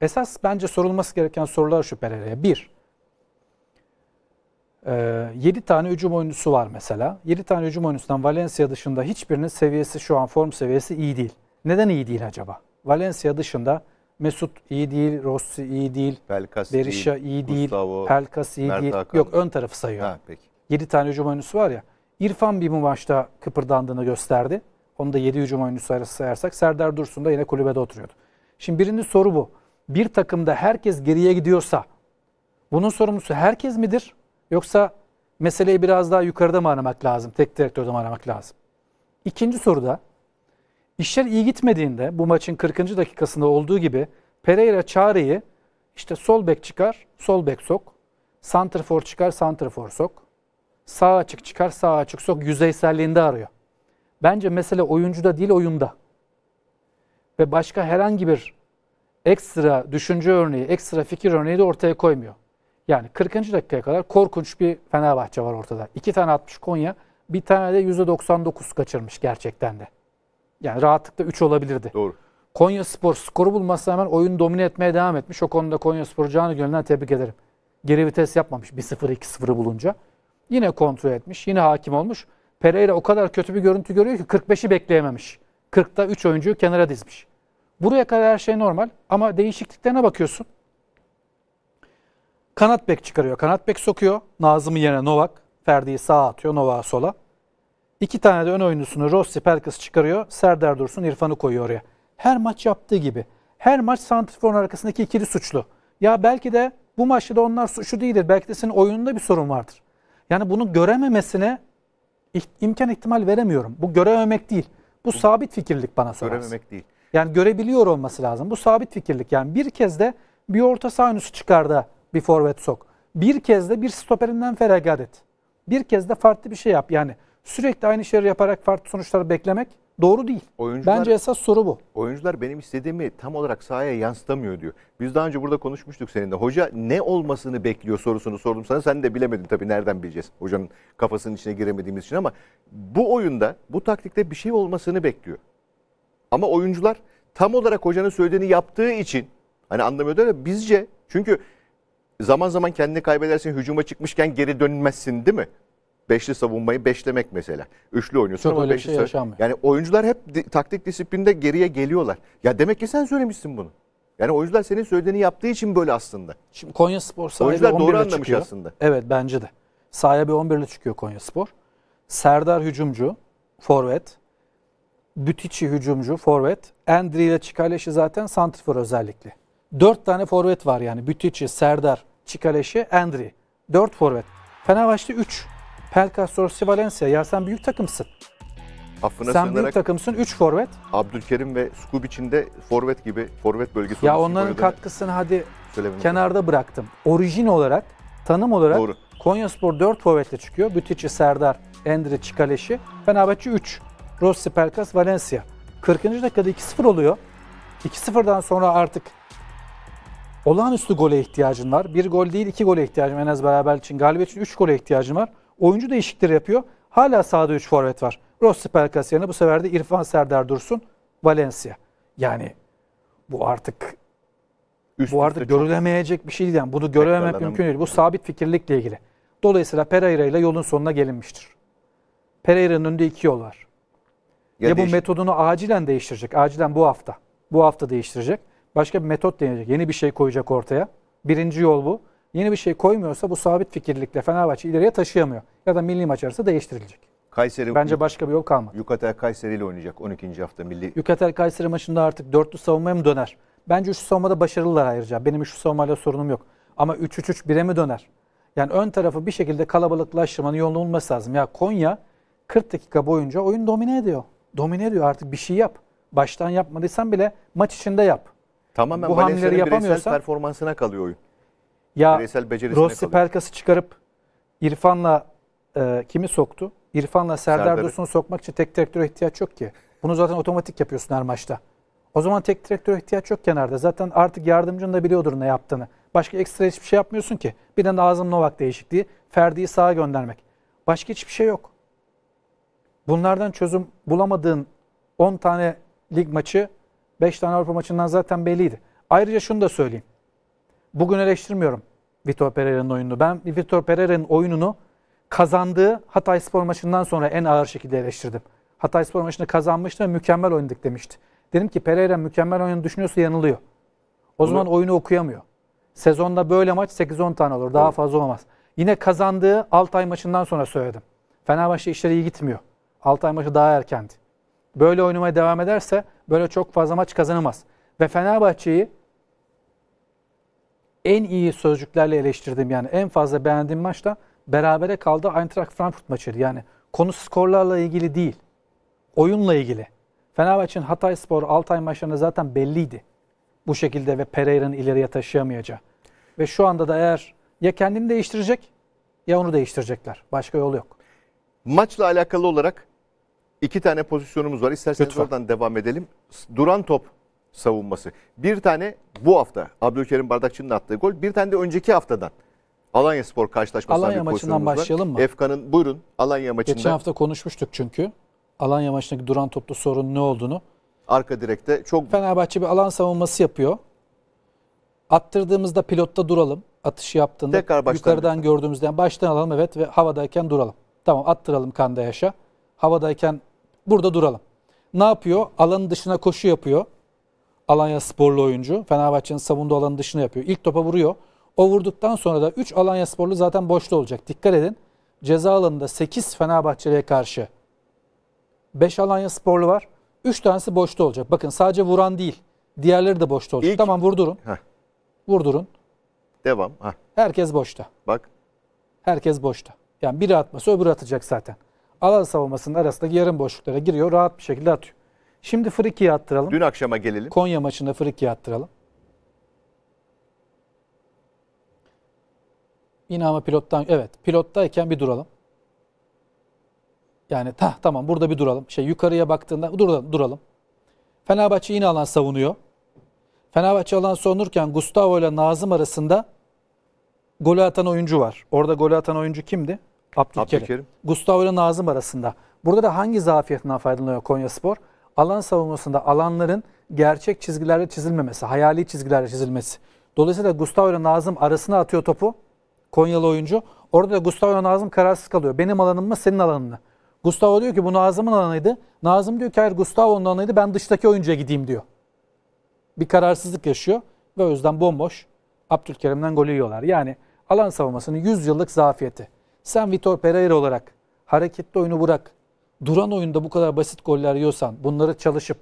Esas bence sorulması gereken sorular şu Pereira'ya. Bir, e, ee, 7 tane hücum oyuncusu var mesela. 7 tane hücum oyuncusundan Valencia dışında hiçbirinin seviyesi şu an form seviyesi iyi değil. Neden iyi değil acaba? Valencia dışında Mesut iyi değil, Rossi iyi değil, Pelkas Berisha iyi, iyi değil, Gustavo, Pelkas iyi Mert değil. Hakan. Yok ön tarafı sayıyor. Ha, peki. 7 tane hücum oyuncusu var ya. İrfan bir bu maçta kıpırdandığını gösterdi. Onu da 7 hücum oyuncusu arası sayarsak Serdar Dursun da yine kulübede oturuyordu. Şimdi birinci soru bu. Bir takımda herkes geriye gidiyorsa bunun sorumlusu herkes midir? Yoksa meseleyi biraz daha yukarıda mı aramak lazım? Tek direktörde mi aramak lazım? İkinci soruda işler iyi gitmediğinde bu maçın 40. dakikasında olduğu gibi Pereira Çağrı'yı işte sol bek çıkar, sol bek sok. Santrfor çıkar, santrfor sok. Sağ açık çıkar, sağ açık sok. Yüzeyselliğinde arıyor. Bence mesele oyuncuda değil oyunda. Ve başka herhangi bir ekstra düşünce örneği, ekstra fikir örneği de ortaya koymuyor. Yani 40. dakikaya kadar korkunç bir Fenerbahçe var ortada. İki tane atmış Konya. Bir tane de %99 kaçırmış gerçekten de. Yani rahatlıkla 3 olabilirdi. Doğru. Konya Spor skoru bulmasına hemen oyunu domine etmeye devam etmiş. O konuda Konya Spor canı gönülden tebrik ederim. Geri vites yapmamış 1-0 2-0'ı bulunca. Yine kontrol etmiş. Yine hakim olmuş. Pereira o kadar kötü bir görüntü görüyor ki 45'i bekleyememiş. 40'ta 3 oyuncuyu kenara dizmiş. Buraya kadar her şey normal ama değişikliklerine bakıyorsun. Kanat bek çıkarıyor. Kanat bek sokuyor. Nazım'ı yerine Novak. Ferdi'yi sağa atıyor. Novak'ı sola. İki tane de ön oyuncusunu Rossi Pelkas çıkarıyor. Serdar Dursun İrfan'ı koyuyor oraya. Her maç yaptığı gibi. Her maç Santrifor'un arkasındaki ikili suçlu. Ya belki de bu maçta da onlar suçlu değildir. Belki de senin oyununda bir sorun vardır. Yani bunu görememesine imkan ihtimal veremiyorum. Bu görememek değil. Bu sabit fikirlik bana sorarsın. Görememek değil. Yani görebiliyor olması lazım. Bu sabit fikirlik. Yani bir kez de bir orta sahnesi çıkardı bir forvet sok. Bir kez de bir stoperinden feragat et. Bir kez de farklı bir şey yap. Yani sürekli aynı şeyleri yaparak farklı sonuçları beklemek doğru değil. Oyuncular, Bence esas soru bu. Oyuncular benim istediğimi tam olarak sahaya yansıtamıyor diyor. Biz daha önce burada konuşmuştuk seninle. Hoca ne olmasını bekliyor sorusunu sordum sana. Sen de bilemedin tabii nereden bileceğiz hocanın kafasının içine giremediğimiz için ama bu oyunda bu taktikte bir şey olmasını bekliyor. Ama oyuncular tam olarak hocanın söylediğini yaptığı için hani anlamıyorlar ya bizce çünkü zaman zaman kendini kaybedersin hücuma çıkmışken geri dönmezsin değil mi? Beşli savunmayı beşlemek mesela. Üçlü oynuyorsun Çok ama beşli şey yaşanmıyor. Yani oyuncular hep di taktik disiplinde geriye geliyorlar. Ya demek ki sen söylemişsin bunu. Yani oyuncular senin söylediğini yaptığı için böyle aslında. Şimdi Konya Spor sahaya oyuncular bir 11 doğru anlamış çıkıyor. aslında. Evet bence de. Sahaya bir 11 ile çıkıyor Konya Spor. Serdar hücumcu, forvet. Dütici hücumcu, forvet. Endri ile Çikaleş'i zaten Santrifor özellikle. Dört tane forvet var yani. Bütici, Serdar, Çikaleşi, Endri. Dört forvet. Fenerbahçe üç. Pelkas, Sorsi, Valencia. Ya sen büyük takımsın. Affına Sen büyük takımsın. 3 forvet. Abdülkerim ve Skub için de forvet gibi forvet bölgesi. Ya onların katkısını hadi söylememiz kenarda bıraktım. Orijin olarak, tanım olarak Doğru. Konyaspor 4 forvetle çıkıyor. Bütici, Serdar, Endri, Çikaleşi. Fenerbahçe 3. Rossi, Pelkas, Valencia. 40. dakikada 2-0 oluyor. 2-0'dan sonra artık olağanüstü gole ihtiyacın var. Bir gol değil iki gole ihtiyacın En az beraber için galibiyet için üç gole ihtiyacın var. Oyuncu değişikleri yapıyor. Hala sahada üç forvet var. Rossi Pelkas yerine bu sefer de İrfan Serdar Dursun Valencia. Yani bu artık Üst bu artık görülemeyecek bir şey değil. Yani bunu görememek mümkün değil. Bu şey. sabit fikirlikle ilgili. Dolayısıyla Pereira ile yolun sonuna gelinmiştir. Pereira'nın önünde iki yol var. Ya, ya bu metodunu acilen değiştirecek. Acilen bu hafta. Bu hafta değiştirecek başka bir metot deneyecek. Yeni bir şey koyacak ortaya. Birinci yol bu. Yeni bir şey koymuyorsa bu sabit fikirlikle Fenerbahçe ileriye taşıyamıyor. Ya da milli maç arası değiştirilecek. Kayseri Bence başka bir yol kalmadı. Yukatel Kayseri ile oynayacak 12. hafta milli. Yukatel Kayseri maçında artık dörtlü savunmaya mı döner? Bence üçlü savunmada başarılılar ayrıca. Benim üçlü savunmayla sorunum yok. Ama 3-3-3-1'e mi döner? Yani ön tarafı bir şekilde kalabalıklaştırmanın yolunu bulması lazım. Ya Konya 40 dakika boyunca oyun domine ediyor. Domine ediyor artık bir şey yap. Baştan yapmadıysan bile maç içinde yap. Tamamen bu hamleleri yapamıyorsa performansına kalıyor oyun. Ya bireysel becerisine Rossi kalıyor. Pelkas'ı çıkarıp İrfan'la e, kimi soktu? İrfan'la Serdar, Serdar Dursun'u sokmak için tek direktöre ihtiyaç yok ki. Bunu zaten otomatik yapıyorsun her maçta. O zaman tek direktöre ihtiyaç yok kenarda. Zaten artık yardımcın da biliyordur ne yaptığını. Başka ekstra hiçbir şey yapmıyorsun ki. Birden de ağzım Novak değişikliği. Ferdi'yi sağa göndermek. Başka hiçbir şey yok. Bunlardan çözüm bulamadığın 10 tane lig maçı 5 tane Avrupa maçından zaten belliydi. Ayrıca şunu da söyleyeyim. Bugün eleştirmiyorum Vitor Pereira'nın oyununu. Ben Vitor Pereira'nın oyununu kazandığı Hatay Spor maçından sonra en ağır şekilde eleştirdim. Hatay Spor maçını kazanmıştı ve mükemmel oynadık demişti. Dedim ki Pereira mükemmel oyunu düşünüyorsa yanılıyor. O Bunu... zaman oyunu okuyamıyor. Sezonda böyle maç 8-10 tane olur. Daha evet. fazla olmaz. Yine kazandığı Altay maçından sonra söyledim. Fenerbahçe işleri iyi gitmiyor. Altay maçı daha erkendi böyle oynamaya devam ederse böyle çok fazla maç kazanamaz. Ve Fenerbahçe'yi en iyi sözcüklerle eleştirdim yani en fazla beğendiğim maçta berabere kaldı Eintracht Frankfurt maçıydı. Yani konu skorlarla ilgili değil. Oyunla ilgili. Fenerbahçe'nin Hatay Spor, Altay maçlarında zaten belliydi. Bu şekilde ve Pereira'nın ileriye taşıyamayacağı. Ve şu anda da eğer ya kendini değiştirecek ya onu değiştirecekler. Başka yolu yok. Maçla alakalı olarak İki tane pozisyonumuz var. İsterseniz Lütfen. oradan devam edelim. Duran top savunması. Bir tane bu hafta Abdülkerim Bardakçı'nın attığı gol. Bir tane de önceki haftadan. Alanya Spor karşılaşmasından Alanya maçından başlayalım mı? Efkan'ın buyurun Alanya maçında. Geçen hafta konuşmuştuk çünkü. Alanya maçındaki duran toplu sorun ne olduğunu. Arka direkte çok... Fenerbahçe bir alan savunması yapıyor. Attırdığımızda pilotta duralım. Atışı yaptığında Tekrar yukarıdan gördüğümüzden baştan alalım evet ve havadayken duralım. Tamam attıralım kanda yaşa. Havadayken burada duralım. Ne yapıyor? Alanın dışına koşu yapıyor. Alanya sporlu oyuncu. Fenerbahçe'nin savunduğu alanın dışına yapıyor. İlk topa vuruyor. O vurduktan sonra da 3 Alanya sporlu zaten boşta olacak. Dikkat edin. Ceza alanında 8 Fenerbahçeli'ye karşı 5 Alanya sporlu var. 3 tanesi boşta olacak. Bakın sadece vuran değil. Diğerleri de boşta olacak. İlk... Tamam vurdurun. Heh. Vurdurun. Devam. Heh. Herkes boşta. Bak. Herkes boşta. Yani biri atması öbürü atacak zaten alan savunmasının arasındaki yarım boşluklara giriyor. Rahat bir şekilde atıyor. Şimdi Friki'ye attıralım. Dün akşama gelelim. Konya maçında Friki'ye attıralım. Yine ama pilottan evet pilottayken bir duralım. Yani ta tamam burada bir duralım. Şey yukarıya baktığında dur, duralım. Fenerbahçe yine alan savunuyor. Fenerbahçe alan savunurken Gustavo ile Nazım arasında golü atan oyuncu var. Orada golü atan oyuncu kimdi? Abdülkerim. Abdülkerim. Gustavo ile Nazım arasında. Burada da hangi zafiyetinden faydalanıyor Konya Spor? Alan savunmasında alanların gerçek çizgilerle çizilmemesi, hayali çizgilerle çizilmesi. Dolayısıyla Gustavo ile Nazım arasına atıyor topu. Konyalı oyuncu. Orada da Gustavo ile Nazım kararsız kalıyor. Benim alanım mı senin alanın mı? Gustavo diyor ki bu Nazım'ın alanıydı. Nazım diyor ki hayır Gustavo'nun alanıydı ben dıştaki oyuncuya gideyim diyor. Bir kararsızlık yaşıyor ve o yüzden bomboş Abdülkerim'den golü yiyorlar. Yani alan savunmasının 100 yıllık zafiyeti. Sen Vitor Pereira olarak hareketli oyunu bırak. Duran oyunda bu kadar basit goller yiyorsan, bunları çalışıp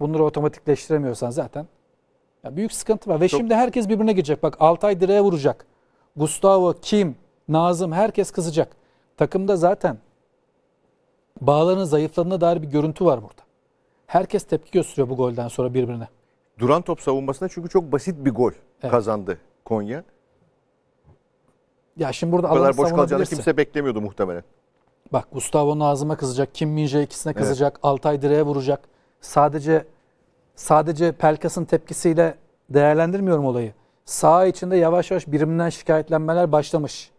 bunları otomatikleştiremiyorsan zaten ya büyük sıkıntı var. Ve Çok... şimdi herkes birbirine girecek. Bak Altay direğe vuracak. Gustavo, Kim, Nazım herkes kızacak. Takımda zaten bağların zayıfladığına dair bir görüntü var burada. Herkes tepki gösteriyor bu golden sonra birbirine. Duran top savunmasına çünkü çok basit bir gol evet. kazandı Konya. Ya şimdi burada Bu kadar boş kalacağını kimse beklemiyordu muhtemelen. Bak Gustavo'nun ağzıma kızacak, Kim Minje ikisine kızacak, evet. Altay direğe vuracak. Sadece sadece Pelkas'ın tepkisiyle değerlendirmiyorum olayı. Sağ içinde yavaş yavaş birimden şikayetlenmeler başlamış.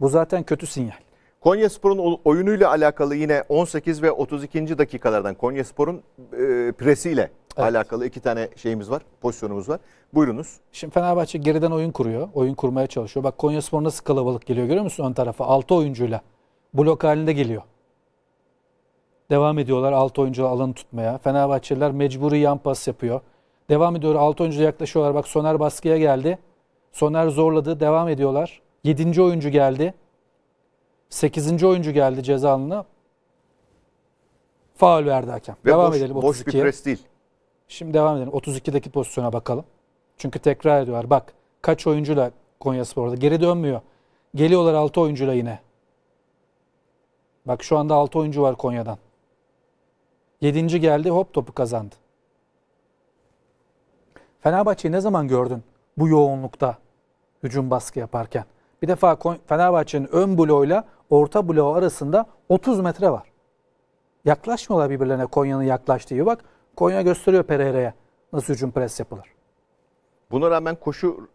Bu zaten kötü sinyal. Konya Spor'un oyunuyla alakalı yine 18 ve 32. dakikalardan Konya Spor'un e, presiyle evet. alakalı iki tane şeyimiz var, pozisyonumuz var. Buyurunuz. Şimdi Fenerbahçe geriden oyun kuruyor, oyun kurmaya çalışıyor. Bak Konya Spor nasıl kalabalık geliyor görüyor musun ön tarafa? 6 oyuncuyla blok halinde geliyor. Devam ediyorlar 6 oyuncu alanı tutmaya. Fenerbahçeliler mecburi yan pas yapıyor. Devam ediyor 6 oyuncu yaklaşıyorlar. Bak Soner baskıya geldi. Soner zorladı. Devam ediyorlar. 7. oyuncu geldi. 8. oyuncu geldi ceza Faul verdi hakem. Ve devam boş, edelim 32. Boş bir pres değil. Şimdi devam edelim. 32'deki pozisyona bakalım. Çünkü tekrar ediyorlar. Bak kaç oyuncuyla Konya Spor'da. Geri dönmüyor. Geliyorlar 6 oyuncuyla yine. Bak şu anda 6 oyuncu var Konya'dan. 7. geldi hop topu kazandı. Fenerbahçe'yi ne zaman gördün bu yoğunlukta hücum baskı yaparken? Bir defa Fenerbahçe'nin ön bloğuyla orta bloğu arasında 30 metre var. Yaklaşmıyorlar birbirlerine Konya'nın yaklaştığı gibi. Bak Konya gösteriyor Pereira'ya nasıl hücum pres yapılır. Buna rağmen koşu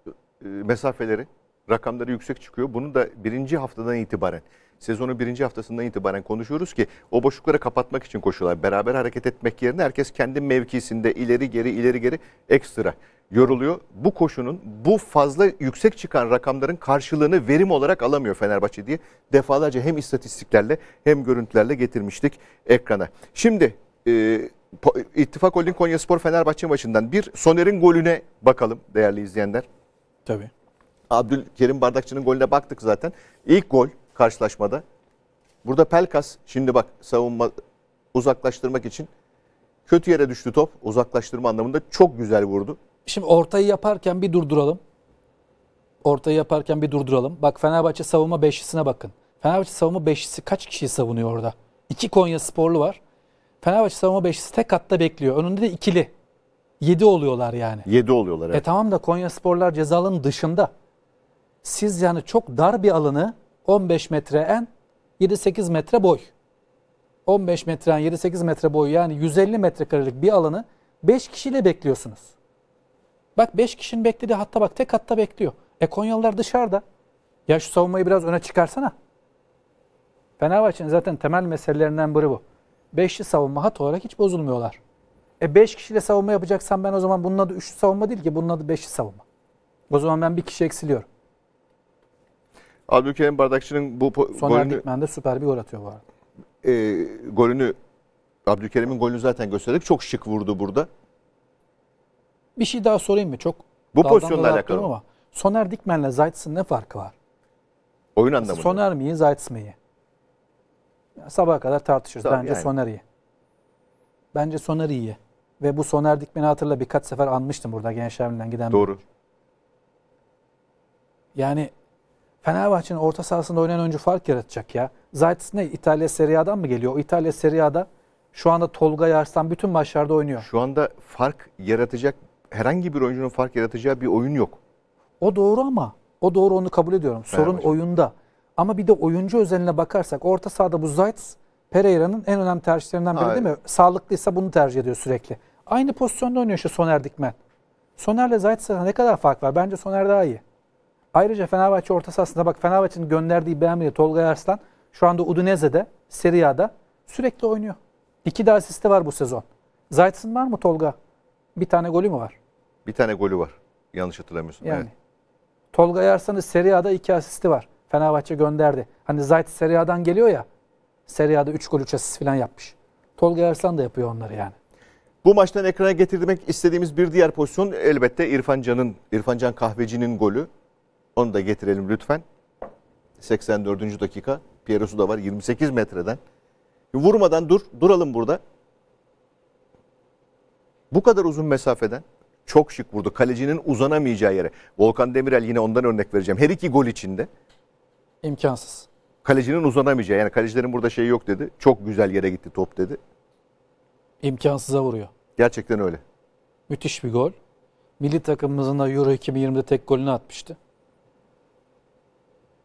e, mesafeleri, rakamları yüksek çıkıyor. Bunu da birinci haftadan itibaren, sezonu birinci haftasından itibaren konuşuyoruz ki o boşlukları kapatmak için koşular Beraber hareket etmek yerine herkes kendi mevkisinde ileri geri ileri geri ekstra yoruluyor. Bu koşunun bu fazla yüksek çıkan rakamların karşılığını verim olarak alamıyor Fenerbahçe diye defalarca hem istatistiklerle hem görüntülerle getirmiştik ekrana. Şimdi e, İttifak Holding Konya Spor Fenerbahçe maçından bir Soner'in golüne bakalım değerli izleyenler. Tabii. Abdülkerim Bardakçı'nın golüne baktık zaten. İlk gol karşılaşmada. Burada Pelkas şimdi bak savunma uzaklaştırmak için kötü yere düştü top. Uzaklaştırma anlamında çok güzel vurdu. Şimdi ortayı yaparken bir durduralım. Ortayı yaparken bir durduralım. Bak Fenerbahçe savunma beşlisine bakın. Fenerbahçe savunma beşlisi kaç kişiyi savunuyor orada? İki Konya sporlu var. Fenerbahçe savunma beşlisi tek hatta bekliyor. Önünde de ikili. Yedi oluyorlar yani. Yedi oluyorlar. E evet. E tamam da Konya sporlar cezalının dışında. Siz yani çok dar bir alanı 15 metre en 7-8 metre boy. 15 metre en 7-8 metre boy yani 150 metrekarelik bir alanı 5 kişiyle bekliyorsunuz. Bak 5 kişinin beklediği hatta bak tek hatta bekliyor. E Konyalılar dışarıda. Ya şu savunmayı biraz öne çıkarsana. Fenerbahçe'nin zaten temel meselelerinden biri bu. Beşli savunma hat olarak hiç bozulmuyorlar. E 5 kişiyle savunma yapacaksan ben o zaman bunun adı üçlü savunma değil ki bunun adı beşli savunma. O zaman ben bir kişi eksiliyorum. Abdülkerim Bardakçı'nın bu son golünü... Dikmen de süper bir gol atıyor bu arada. E, golünü Abdülkerim'in golünü zaten gösterdik. Çok şık vurdu burada. Bir şey daha sorayım mı? Çok bu pozisyonla alakalı ama Soner Dikmen'le Zayt'sın ne farkı var? Oyun anlamında. Soner miyi, Zayt's miyi? Sabaha kadar tartışırız. Tabii Bence yani. Soner iyi. Bence Soner iyi. Ve bu Soner Dikmen'i hatırla birkaç sefer anmıştım burada gençlerimden giden. Doğru. Bir. Yani Fenerbahçe'nin orta sahasında oynayan oyuncu fark yaratacak ya. Zayt's ne? İtalya Serie A'dan mı geliyor? O İtalya Serie A'da şu anda Tolga Yarslan bütün maçlarda oynuyor. Şu anda fark yaratacak herhangi bir oyuncunun fark yaratacağı bir oyun yok. O doğru ama o doğru onu kabul ediyorum. Sorun hocam. oyunda. Ama bir de oyuncu özeline bakarsak orta sahada bu Zayt Pereira'nın en önemli tercihlerinden biri Hayır. değil mi? Sağlıklıysa bunu tercih ediyor sürekli. Aynı pozisyonda oynuyor şu Soner Dikmen. Soner'le Zayt ne kadar fark var? Bence Soner daha iyi. Ayrıca Fenerbahçe orta sahasında bak Fenerbahçe'nin gönderdiği beğenmeli Tolga Arslan şu anda Udinese'de, Serie A'da sürekli oynuyor. İki de asisti var bu sezon. Zayt'sın var mı Tolga? Bir tane golü mü var? Bir tane golü var. Yanlış hatırlamıyorsun. Yani. Evet. Tolga Yarsan'ın Serie A'da iki asisti var. Fenerbahçe gönderdi. Hani Zayt Serie A'dan geliyor ya. Serie A'da 3 gol 3 asist falan yapmış. Tolga Yarsan da yapıyor onları yani. Bu maçtan ekrana getirmek istediğimiz bir diğer pozisyon elbette İrfan Can'ın İrfan Can Kahveci'nin golü. Onu da getirelim lütfen. 84. dakika. Piero'su da var 28 metreden. Vurmadan dur. Duralım burada. Bu kadar uzun mesafeden çok şık vurdu. Kalecinin uzanamayacağı yere. Volkan Demirel yine ondan örnek vereceğim. Her iki gol içinde. imkansız. Kalecinin uzanamayacağı. Yani kalecilerin burada şeyi yok dedi. Çok güzel yere gitti top dedi. İmkansıza vuruyor. Gerçekten öyle. Müthiş bir gol. Milli takımımızın da Euro 2020'de tek golünü atmıştı.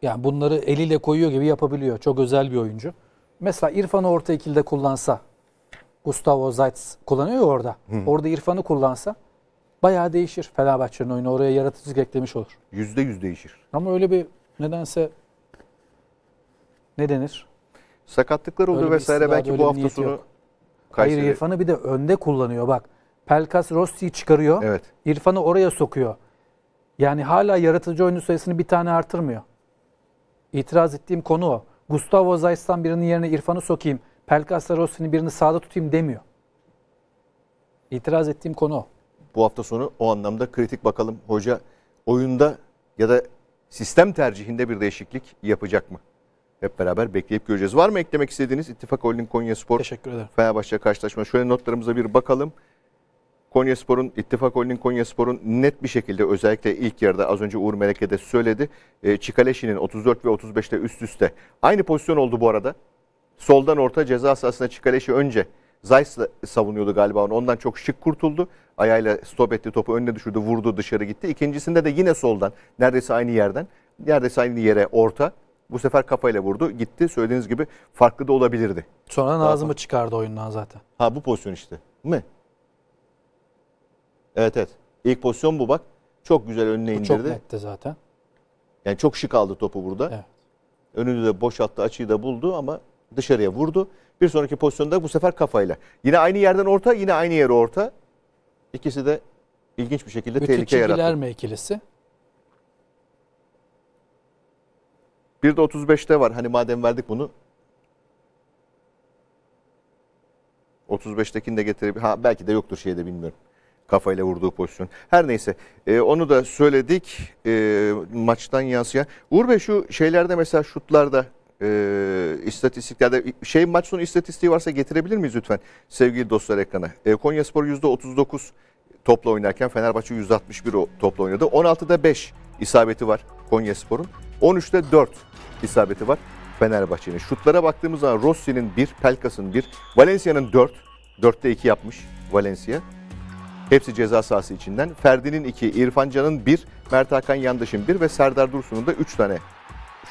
Yani bunları eliyle koyuyor gibi yapabiliyor. Çok özel bir oyuncu. Mesela İrfan'ı orta ikilde kullansa Gustavo Zaitz kullanıyor orada. Hı. Orada İrfan'ı kullansa bayağı değişir Fenerbahçe'nin oyunu. Oraya yaratıcılık eklemiş olur. Yüzde yüz değişir. Ama öyle bir nedense ne denir? Sakatlıklar oluyor vesaire belki bu hafta sonu Kayseri. Hayır İrfan'ı bir de önde kullanıyor bak. Pelkas Rossi'yi çıkarıyor. Evet. İrfan'ı oraya sokuyor. Yani hala yaratıcı oyuncu sayısını bir tane artırmıyor. İtiraz ettiğim konu o. Gustavo Zayt'tan birinin yerine İrfan'ı sokayım Pelkas'la Rossi'nin birini sağda tutayım demiyor. İtiraz ettiğim konu o. Bu hafta sonu o anlamda kritik bakalım hoca oyunda ya da sistem tercihinde bir değişiklik yapacak mı? Hep beraber bekleyip göreceğiz. Var mı eklemek istediğiniz İttifak Holding Konya Spor? Teşekkür ederim. Fenerbahçe karşılaşma. Şöyle notlarımıza bir bakalım. Konya Spor'un, İttifak Holding Konya Spor'un net bir şekilde özellikle ilk yarıda az önce Uğur Meleke de söyledi. E, ee, Çikaleşi'nin 34 ve 35'te üst üste. Aynı pozisyon oldu bu arada. Soldan orta ceza sahasına Çikaleş'i önce Zayt savunuyordu galiba onu. Ondan çok şık kurtuldu. Ayağıyla stop etti topu önüne düşürdü vurdu dışarı gitti. İkincisinde de yine soldan neredeyse aynı yerden neredeyse aynı yere orta. Bu sefer kafayla vurdu gitti. Söylediğiniz gibi farklı da olabilirdi. Sonra Nazım'ı çıkardı oyundan zaten. Ha bu pozisyon işte. Mi? Evet evet. İlk pozisyon bu bak. Çok güzel önüne bu indirdi. Çok netti zaten. Yani çok şık aldı topu burada. Evet. Önünü de boşalttı açıyı da buldu ama Dışarıya vurdu. Bir sonraki pozisyonda bu sefer kafayla. Yine aynı yerden orta, yine aynı yere orta. İkisi de ilginç bir şekilde Ütü tehlike yarattı. mi ikilisi? Bir de 35'te var. Hani madem verdik bunu. 35'tekini de getirip ha belki de yoktur şeyde bilmiyorum. Kafayla vurduğu pozisyon. Her neyse e, onu da söyledik e, maçtan yansıyan. Uğur Bey şu şeylerde mesela şutlarda e, istatistiklerde şey maç sonu istatistiği varsa getirebilir miyiz lütfen sevgili dostlar ekranı E, Konya Spor %39 topla oynarken Fenerbahçe %61 topla oynadı. 16'da 5 isabeti var Konyaspor'un Spor'un. 13'te 4 isabeti var Fenerbahçe'nin. Şutlara baktığımız zaman Rossi'nin 1, Pelkas'ın 1, Valencia'nın 4. 4'te 2 yapmış Valencia. Hepsi ceza sahası içinden. Ferdi'nin 2, İrfan Can'ın 1, Mert Hakan Yandaş'ın 1 ve Serdar Dursun'un da 3 tane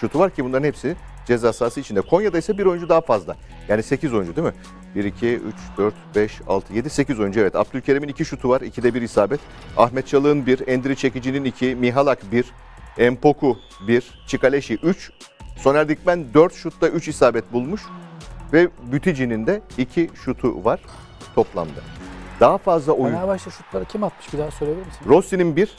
şutu var ki bunların hepsi ceza sahası içinde. Konya'da ise bir oyuncu daha fazla. Yani 8 oyuncu değil mi? 1, 2, 3, 4, 5, 6, 7, 8 oyuncu evet. Abdülkerim'in 2 şutu var. 2'de 1 isabet. Ahmet Çalık'ın 1, Endri Çekici'nin 2, Mihalak 1, Empoku 1, Çikaleşi 3, Soner Dikmen 4 şutta 3 isabet bulmuş ve Bütici'nin de 2 şutu var toplamda. Daha fazla oyun. Fenerbahçe şutları kim atmış bir daha söyleyebilir misin? Rossi'nin 1,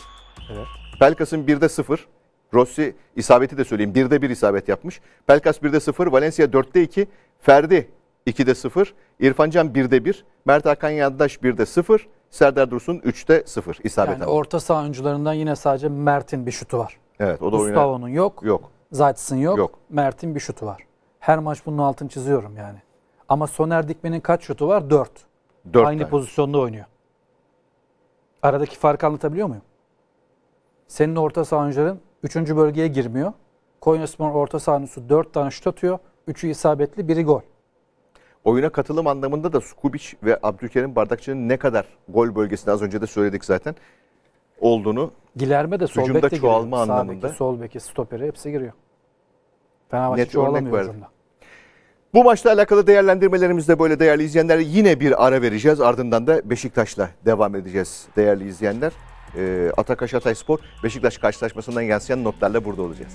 evet. Pelkas'ın 1'de 0, Rossi isabeti de söyleyeyim. birde bir isabet yapmış. Pelkas birde sıfır Valencia dörtte iki Ferdi 2'de 0, İrfan Can birde bir Mert Hakan Yandaş birde sıfır Serdar Dursun üçte sıfır isabet yani orta saha oyuncularından yine sadece Mert'in bir şutu var. Evet, o da Gustavo'nun yok. Yok. Zaytis'in yok. yok. Mert'in bir şutu var. Her maç bunun altını çiziyorum yani. Ama Soner Dikmen'in kaç şutu var? dört 4 Aynı tane. pozisyonda oynuyor. Aradaki farkı anlatabiliyor muyum? Senin orta saha oyuncuların Üçüncü bölgeye girmiyor. Konyaspor orta sahnesi dört tane şut atıyor. Üçü isabetli, biri gol. Oyuna katılım anlamında da Skubic ve Abdülkerim Bardakçı'nın ne kadar gol bölgesinde az önce de söyledik zaten olduğunu. Gilerme de sol bekte giriyor. Anlamında. Sağ sol beki, stoperi hepsi giriyor. Fenerbahçe Net çoğalamıyor hücumda. Bu maçla alakalı değerlendirmelerimiz de böyle değerli izleyenler. Yine bir ara vereceğiz. Ardından da Beşiktaş'la devam edeceğiz değerli izleyenler e, Atakaş Hatay Spor Beşiktaş karşılaşmasından yansıyan notlarla burada olacağız.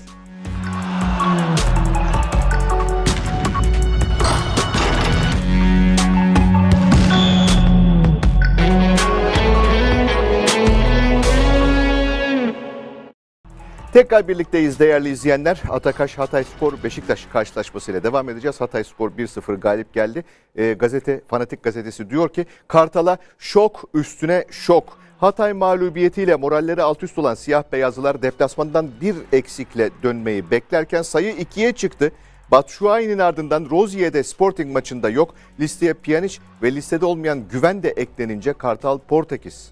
Tekrar birlikteyiz değerli izleyenler. Atakaş Hatay Spor Beşiktaş karşılaşmasıyla devam edeceğiz. Hatay Spor 1-0 galip geldi. E, gazete Fanatik Gazetesi diyor ki Kartal'a şok üstüne şok. Hatay mağlubiyetiyle moralleri alt üst olan siyah beyazlılar deplasmandan bir eksikle dönmeyi beklerken sayı ikiye çıktı. Batshuayi'nin ardından Rozier'de Sporting maçında yok. Listeye Pjanic ve listede olmayan Güven de eklenince Kartal Portekiz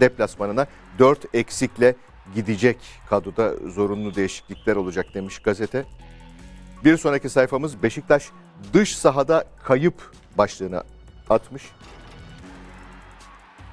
deplasmanına 4 eksikle gidecek. Kadroda zorunlu değişiklikler olacak demiş gazete. Bir sonraki sayfamız Beşiktaş dış sahada kayıp başlığını atmış.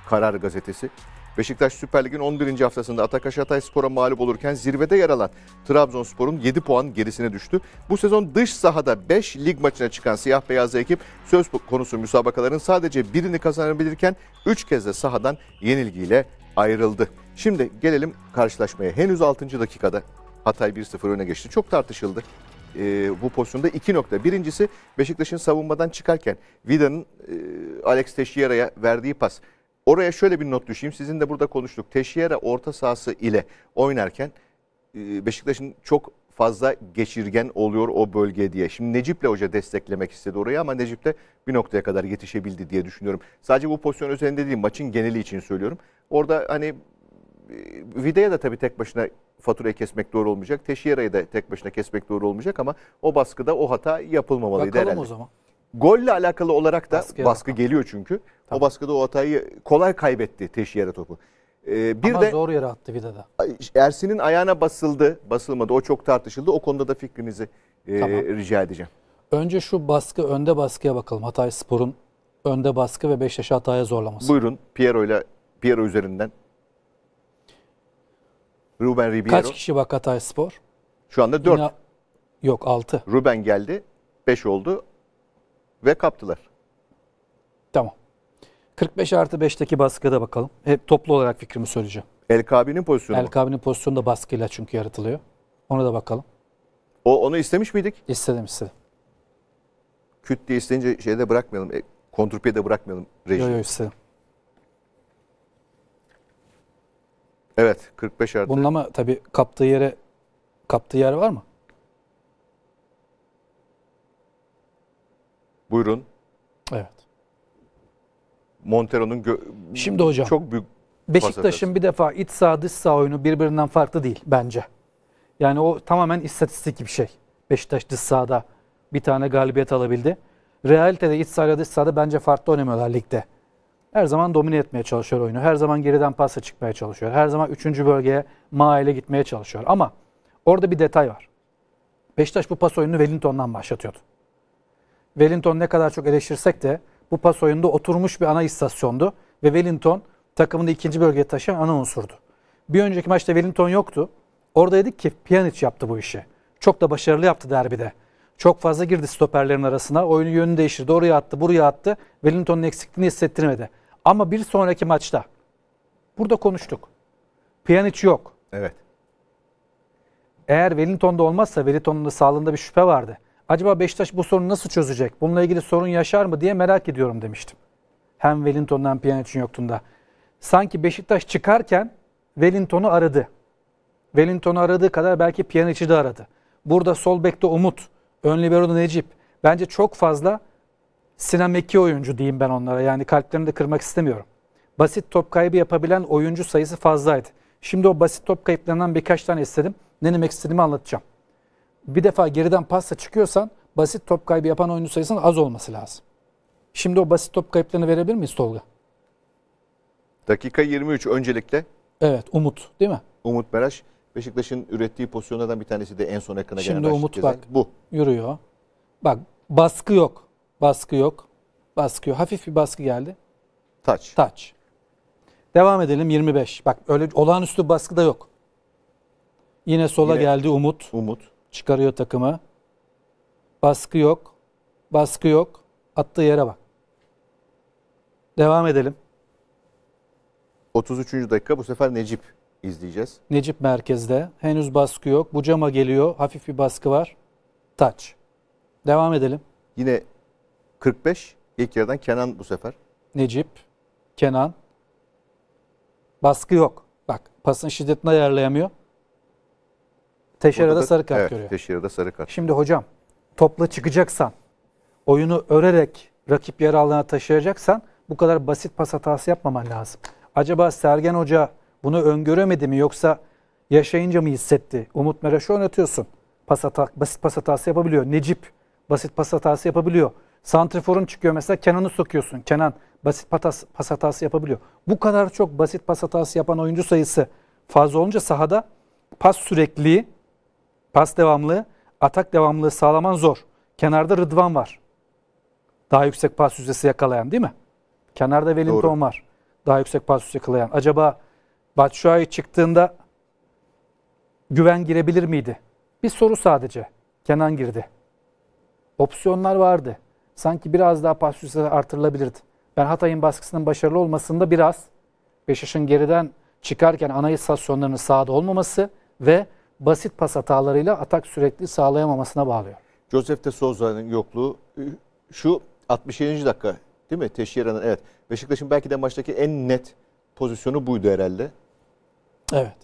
Karar Gazetesi. Beşiktaş Süper Lig'in 11. haftasında Atakaş Spor'a mağlup olurken zirvede yer alan Trabzonspor'un 7 puan gerisine düştü. Bu sezon dış sahada 5 lig maçına çıkan siyah beyazlı ekip söz konusu müsabakaların sadece birini kazanabilirken 3 kez de sahadan yenilgiyle ayrıldı. Şimdi gelelim karşılaşmaya. Henüz 6. dakikada Hatay 1-0 öne geçti. Çok tartışıldı e, bu pozisyonda iki nokta. Birincisi Beşiktaş'ın savunmadan çıkarken Vida'nın e, Alex Teixeira'ya verdiği pas. Oraya şöyle bir not düşeyim. Sizin de burada konuştuk. Teşiyere orta sahası ile oynarken e, Beşiktaş'ın çok fazla geçirgen oluyor o bölge diye. Şimdi Necip'le hoca desteklemek istedi orayı ama Necip de bir noktaya kadar yetişebildi diye düşünüyorum. Sadece bu pozisyon özelinde değil maçın geneli için söylüyorum. Orada hani e, Vide'ye da tabii tek başına faturayı kesmek doğru olmayacak. Teşiyera'yı da tek başına kesmek doğru olmayacak ama o baskıda o hata yapılmamalıydı Bakalım herhalde. o zaman. Golle alakalı olarak da baskı, baskı geliyor çünkü. Tabii. O baskıda o hatayı kolay kaybetti Teşiyer'e topu. Ee, bir Ama de zor yere attı bir de. Ersin'in ayağına basıldı, basılmadı. O çok tartışıldı. O konuda da fikrinizi e, tamam. rica edeceğim. Önce şu baskı, önde baskıya bakalım. Hatay Spor'un önde baskı ve Beşiktaş'ı hataya zorlaması. Buyurun Piero ile Piero üzerinden. Ruben Ribeiro. Kaç kişi bak Hatay Spor? Şu anda 4. Yine, yok 6. Ruben geldi. 5 oldu ve kaptılar. Tamam. 45 artı 5'teki baskıda bakalım. Hep toplu olarak fikrimi söyleyeceğim. El Kabi'nin pozisyonu El Kabi'nin pozisyonu da baskıyla çünkü yaratılıyor. Ona da bakalım. O onu istemiş miydik? İstedim istedim. Küt diye isteyince şeyde bırakmayalım. E, Kontrpiyede bırakmayalım rejimi. Yok yok istedim. Evet 45 artı. Bununla mı tabii kaptığı yere kaptığı yer var mı? Buyurun. Evet. Montero'nun Şimdi hocam. Çok büyük Beşiktaş'ın bir defa iç sağ dış sağ oyunu birbirinden farklı değil bence. Yani o tamamen istatistik bir şey. Beşiktaş dış sahada bir tane galibiyet alabildi. Realitede iç sahada dış sahada bence farklı oynamıyorlar ligde. Her zaman domine etmeye çalışıyor oyunu. Her zaman geriden pasa çıkmaya çalışıyor. Her zaman 3. bölgeye maile gitmeye çalışıyor. Ama orada bir detay var. Beşiktaş bu pas oyununu Wellington'dan başlatıyordu. Wellington ne kadar çok eleştirsek de bu pas oyunda oturmuş bir ana istasyondu. Ve Wellington takımını ikinci bölgeye taşıyan ana unsurdu. Bir önceki maçta Wellington yoktu. Orada dedik ki Pjanic yaptı bu işi. Çok da başarılı yaptı derbide. Çok fazla girdi stoperlerin arasına. Oyunu yönünü değiştirdi. Oraya attı, buraya attı. Wellington'un eksikliğini hissettirmedi. Ama bir sonraki maçta burada konuştuk. Pjanic yok. Evet. Eğer Wellington'da olmazsa Wellington'un da sağlığında bir şüphe vardı. Acaba Beşiktaş bu sorunu nasıl çözecek? Bununla ilgili sorun yaşar mı diye merak ediyorum demiştim. Hem Wellington'dan hem Pjanic'in yoktuğunda. Sanki Beşiktaş çıkarken Wellington'u aradı. Wellington'u aradığı kadar belki Pjanic'i de aradı. Burada sol bekte Umut, ön libero'da Necip. Bence çok fazla sinemeki oyuncu diyeyim ben onlara. Yani kalplerini de kırmak istemiyorum. Basit top kaybı yapabilen oyuncu sayısı fazlaydı. Şimdi o basit top kayıplarından birkaç tane istedim. Ne demek istediğimi anlatacağım bir defa geriden pasta çıkıyorsan basit top kaybı yapan oyuncu sayısının az olması lazım. Şimdi o basit top kayıplarını verebilir miyiz Tolga? Dakika 23 öncelikle. Evet Umut değil mi? Umut Meraş. Beşiktaş'ın ürettiği pozisyonlardan bir tanesi de en son ekrana gelen Şimdi Umut gezen. bak bu. yürüyor. Bak baskı yok. Baskı yok. Baskı yok. Hafif bir baskı geldi. Taç. Taç. Devam edelim 25. Bak öyle olağanüstü baskı da yok. Yine sola Yine geldi Umut. Umut çıkarıyor takımı. Baskı yok. Baskı yok. Attığı yere bak. Devam edelim. 33. dakika bu sefer Necip izleyeceğiz. Necip merkezde. Henüz baskı yok. bu cama geliyor. Hafif bir baskı var. Taç. Devam edelim. Yine 45. İlk yarıdan Kenan bu sefer. Necip, Kenan. Baskı yok. Bak pasın şiddetini ayarlayamıyor. Teşera'da sarı kart evet, görüyor. Teşera'da sarı kart. Şimdi hocam topla çıkacaksan, oyunu örerek rakip yer alanına taşıyacaksan bu kadar basit pas hatası yapmaman lazım. Acaba Sergen Hoca bunu öngöremedi mi yoksa yaşayınca mı hissetti? Umut Meraş'ı oynatıyorsun. Pas hata, basit pas hatası yapabiliyor. Necip basit pas hatası yapabiliyor. Santrifor'un çıkıyor mesela Kenan'ı sokuyorsun. Kenan basit patas, pas hatası yapabiliyor. Bu kadar çok basit pas hatası yapan oyuncu sayısı fazla olunca sahada pas sürekliliği Pas devamlı, atak devamlı, sağlaman zor. Kenarda Rıdvan var. Daha yüksek pas yüzdesi yakalayan değil mi? Kenarda Wellington Doğru. var. Daha yüksek pas yüzdesi yakalayan. Acaba Batshuayi çıktığında güven girebilir miydi? Bir soru sadece. Kenan girdi. Opsiyonlar vardı. Sanki biraz daha pas yüzdesi artırılabilirdi. Ben Hatay'ın baskısının başarılı olmasında biraz Beşiktaş'ın geriden çıkarken ana istasyonlarının sağda olmaması ve basit pas hatalarıyla atak sürekli sağlayamamasına bağlıyor. Joseph de Souza'nın yokluğu şu 67. dakika değil mi? Teşhira'nın evet. Beşiktaş'ın belki de maçtaki en net pozisyonu buydu herhalde. Evet.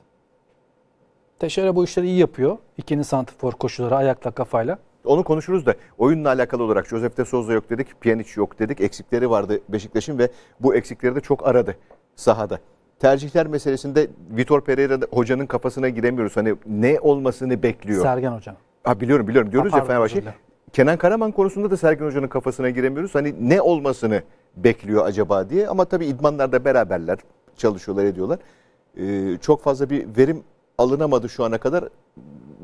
Teşhira bu işleri iyi yapıyor. İkinin santifor koşuları ayakla kafayla. Onu konuşuruz da oyunla alakalı olarak Joseph de Souza yok dedik, Pjanic yok dedik. Eksikleri vardı Beşiktaş'ın ve bu eksikleri de çok aradı sahada tercihler meselesinde Vitor Pereira hocanın kafasına giremiyoruz. Hani ne olmasını bekliyor. Sergen hocam. Ha, biliyorum biliyorum diyoruz ha, ya Fenerbahçe. Kenan Karaman konusunda da Sergen Hoca'nın kafasına giremiyoruz. Hani ne olmasını bekliyor acaba diye. Ama tabii idmanlar da beraberler, çalışıyorlar, ediyorlar. Ee, çok fazla bir verim alınamadı şu ana kadar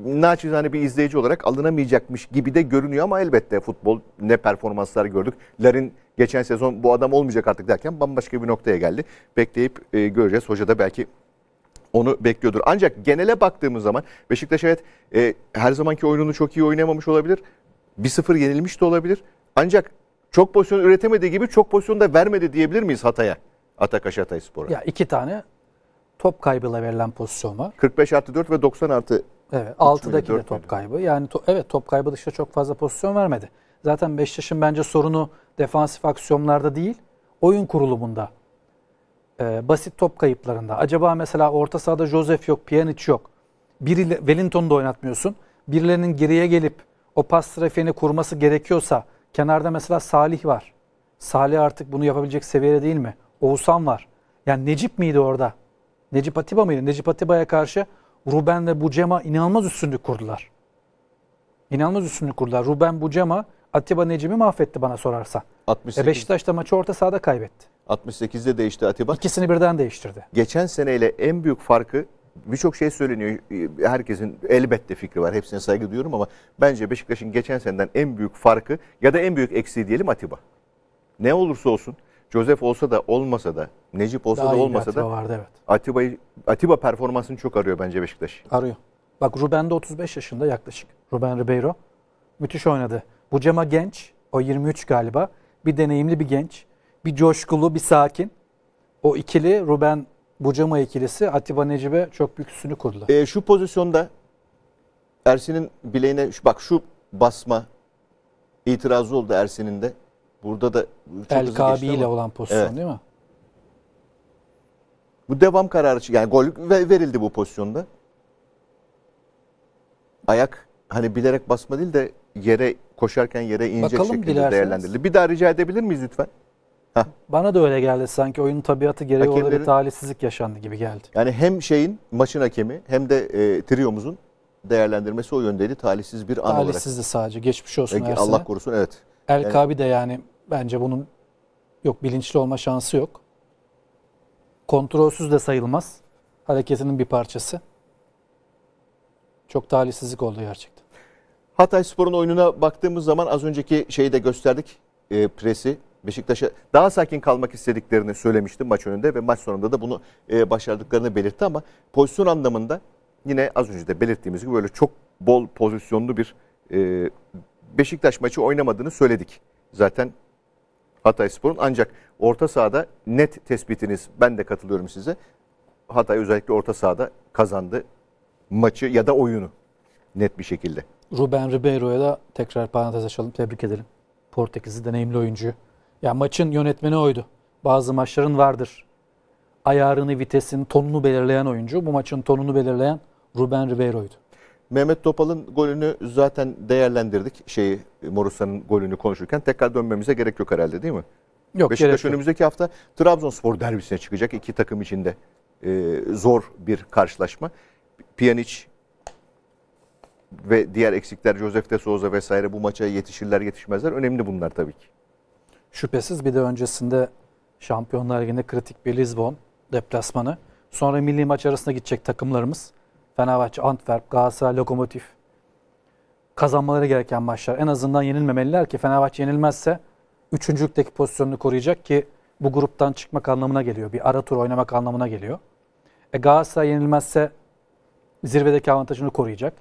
naçizane bir izleyici olarak alınamayacakmış gibi de görünüyor ama elbette futbol ne performanslar gördük. Larin geçen sezon bu adam olmayacak artık derken bambaşka bir noktaya geldi. Bekleyip e, göreceğiz. Hoca da belki onu bekliyordur. Ancak genele baktığımız zaman Beşiktaş evet e, her zamanki oyununu çok iyi oynamamış olabilir. 1-0 yenilmiş de olabilir. Ancak çok pozisyon üretemediği gibi çok pozisyon da vermedi diyebilir miyiz Hatay'a? Atakaş Hatay Spor'a. Ya iki tane top kaybıyla verilen pozisyon var. 45 artı 4 ve 90 artı Evet 6 de top kaybı. Yani to, evet top kaybı dışında çok fazla pozisyon vermedi. Zaten Beşiktaş'ın bence sorunu defansif aksiyonlarda değil, oyun kurulumunda. E, basit top kayıplarında. Acaba mesela orta sahada Josef yok, Pjanic yok. biri Biriyle, Wellington'da oynatmıyorsun. Birilerinin geriye gelip o pas trafiğini kurması gerekiyorsa kenarda mesela Salih var. Salih artık bunu yapabilecek seviyede değil mi? Oğuzhan var. Yani Necip miydi orada? Necip Atiba mıydı? Necip Atiba'ya karşı Ruben ve Bucema inanılmaz üstünlük kurdular. İnanılmaz üstünlük kurdular. Ruben Bucema Atiba Necip'i mahvetti bana sorarsan. 68. E Beşiktaş da maçı orta sahada kaybetti. 68'de değişti Atiba. İkisini birden değiştirdi. Geçen seneyle en büyük farkı birçok şey söyleniyor. E, herkesin elbette fikri var. Hepsine saygı duyuyorum ama bence Beşiktaş'ın geçen seneden en büyük farkı ya da en büyük eksiği diyelim Atiba. Ne olursa olsun Josef olsa da olmasa da, Necip olsa Daha da olmasa Atiba da vardı, evet. Atiba'yı Atiba performansını çok arıyor bence Beşiktaş. Arıyor. Bak Ruben de 35 yaşında yaklaşık. Ruben Ribeiro müthiş oynadı. Bu Cema genç, o 23 galiba. Bir deneyimli bir genç, bir coşkulu, bir sakin. O ikili Ruben Bucama ikilisi Atiba Necip'e çok büyük üstünü kurdular. E, şu pozisyonda Ersin'in bileğine bak şu basma itirazı oldu Ersin'in de. Burada da çok El Kabi ile olan pozisyon evet. değil mi? Bu devam kararı yani gol verildi bu pozisyonda. Ayak hani bilerek basma değil de yere koşarken yere inecek Bakalım şekilde dilerseniz. değerlendirildi. Bir daha rica edebilir miyiz lütfen? Heh. Bana da öyle geldi sanki oyunun tabiatı gereği Hakemlerin, orada bir talihsizlik yaşandı gibi geldi. Yani hem şeyin maçın hakemi hem de e, triyomuzun değerlendirmesi o yöndeydi. Talihsiz bir an Talihsizdi olarak. Talihsizdi sadece geçmiş olsun Peki, Allah korusun evet. El yani, Kabi de yani Bence bunun yok bilinçli olma şansı yok. Kontrolsüz de sayılmaz. Hareketinin bir parçası. Çok talihsizlik oldu gerçekten. Hatay Spor'un oyununa baktığımız zaman az önceki şeyi de gösterdik. E, presi Beşiktaş'a daha sakin kalmak istediklerini söylemiştim maç önünde ve maç sonunda da bunu e, başardıklarını belirtti ama pozisyon anlamında yine az önce de belirttiğimiz gibi böyle çok bol pozisyonlu bir e, Beşiktaş maçı oynamadığını söyledik. Zaten Hatay Spor'un. Ancak orta sahada net tespitiniz ben de katılıyorum size. Hatay özellikle orta sahada kazandı maçı ya da oyunu net bir şekilde. Ruben Ribeiro'ya da tekrar parantez açalım tebrik edelim. Portekizli deneyimli oyuncu. Ya maçın yönetmeni oydu. Bazı maçların vardır. Ayarını, vitesini, tonunu belirleyen oyuncu. Bu maçın tonunu belirleyen Ruben Ribeiro'ydu. Mehmet Topal'ın golünü zaten değerlendirdik. Şeyi Morusan'ın golünü konuşurken tekrar dönmemize gerek yok herhalde değil mi? Yok, Beşiktaş önümüzdeki yok. hafta Trabzonspor derbisine çıkacak iki takım içinde. Ee, zor bir karşılaşma. Pjanic ve diğer eksikler Josef de Souza vesaire bu maça yetişirler yetişmezler. Önemli bunlar tabii ki. Şüphesiz bir de öncesinde Şampiyonlar Ligi'nde kritik bir Lisbon deplasmanı. Sonra milli maç arasında gidecek takımlarımız. Fenerbahçe, Antwerp, Galatasaray, Lokomotif kazanmaları gereken maçlar. En azından yenilmemeliler ki Fenerbahçe yenilmezse üçüncülükteki pozisyonunu koruyacak ki bu gruptan çıkmak anlamına geliyor. Bir ara tur oynamak anlamına geliyor. E Galatasaray yenilmezse zirvedeki avantajını koruyacak.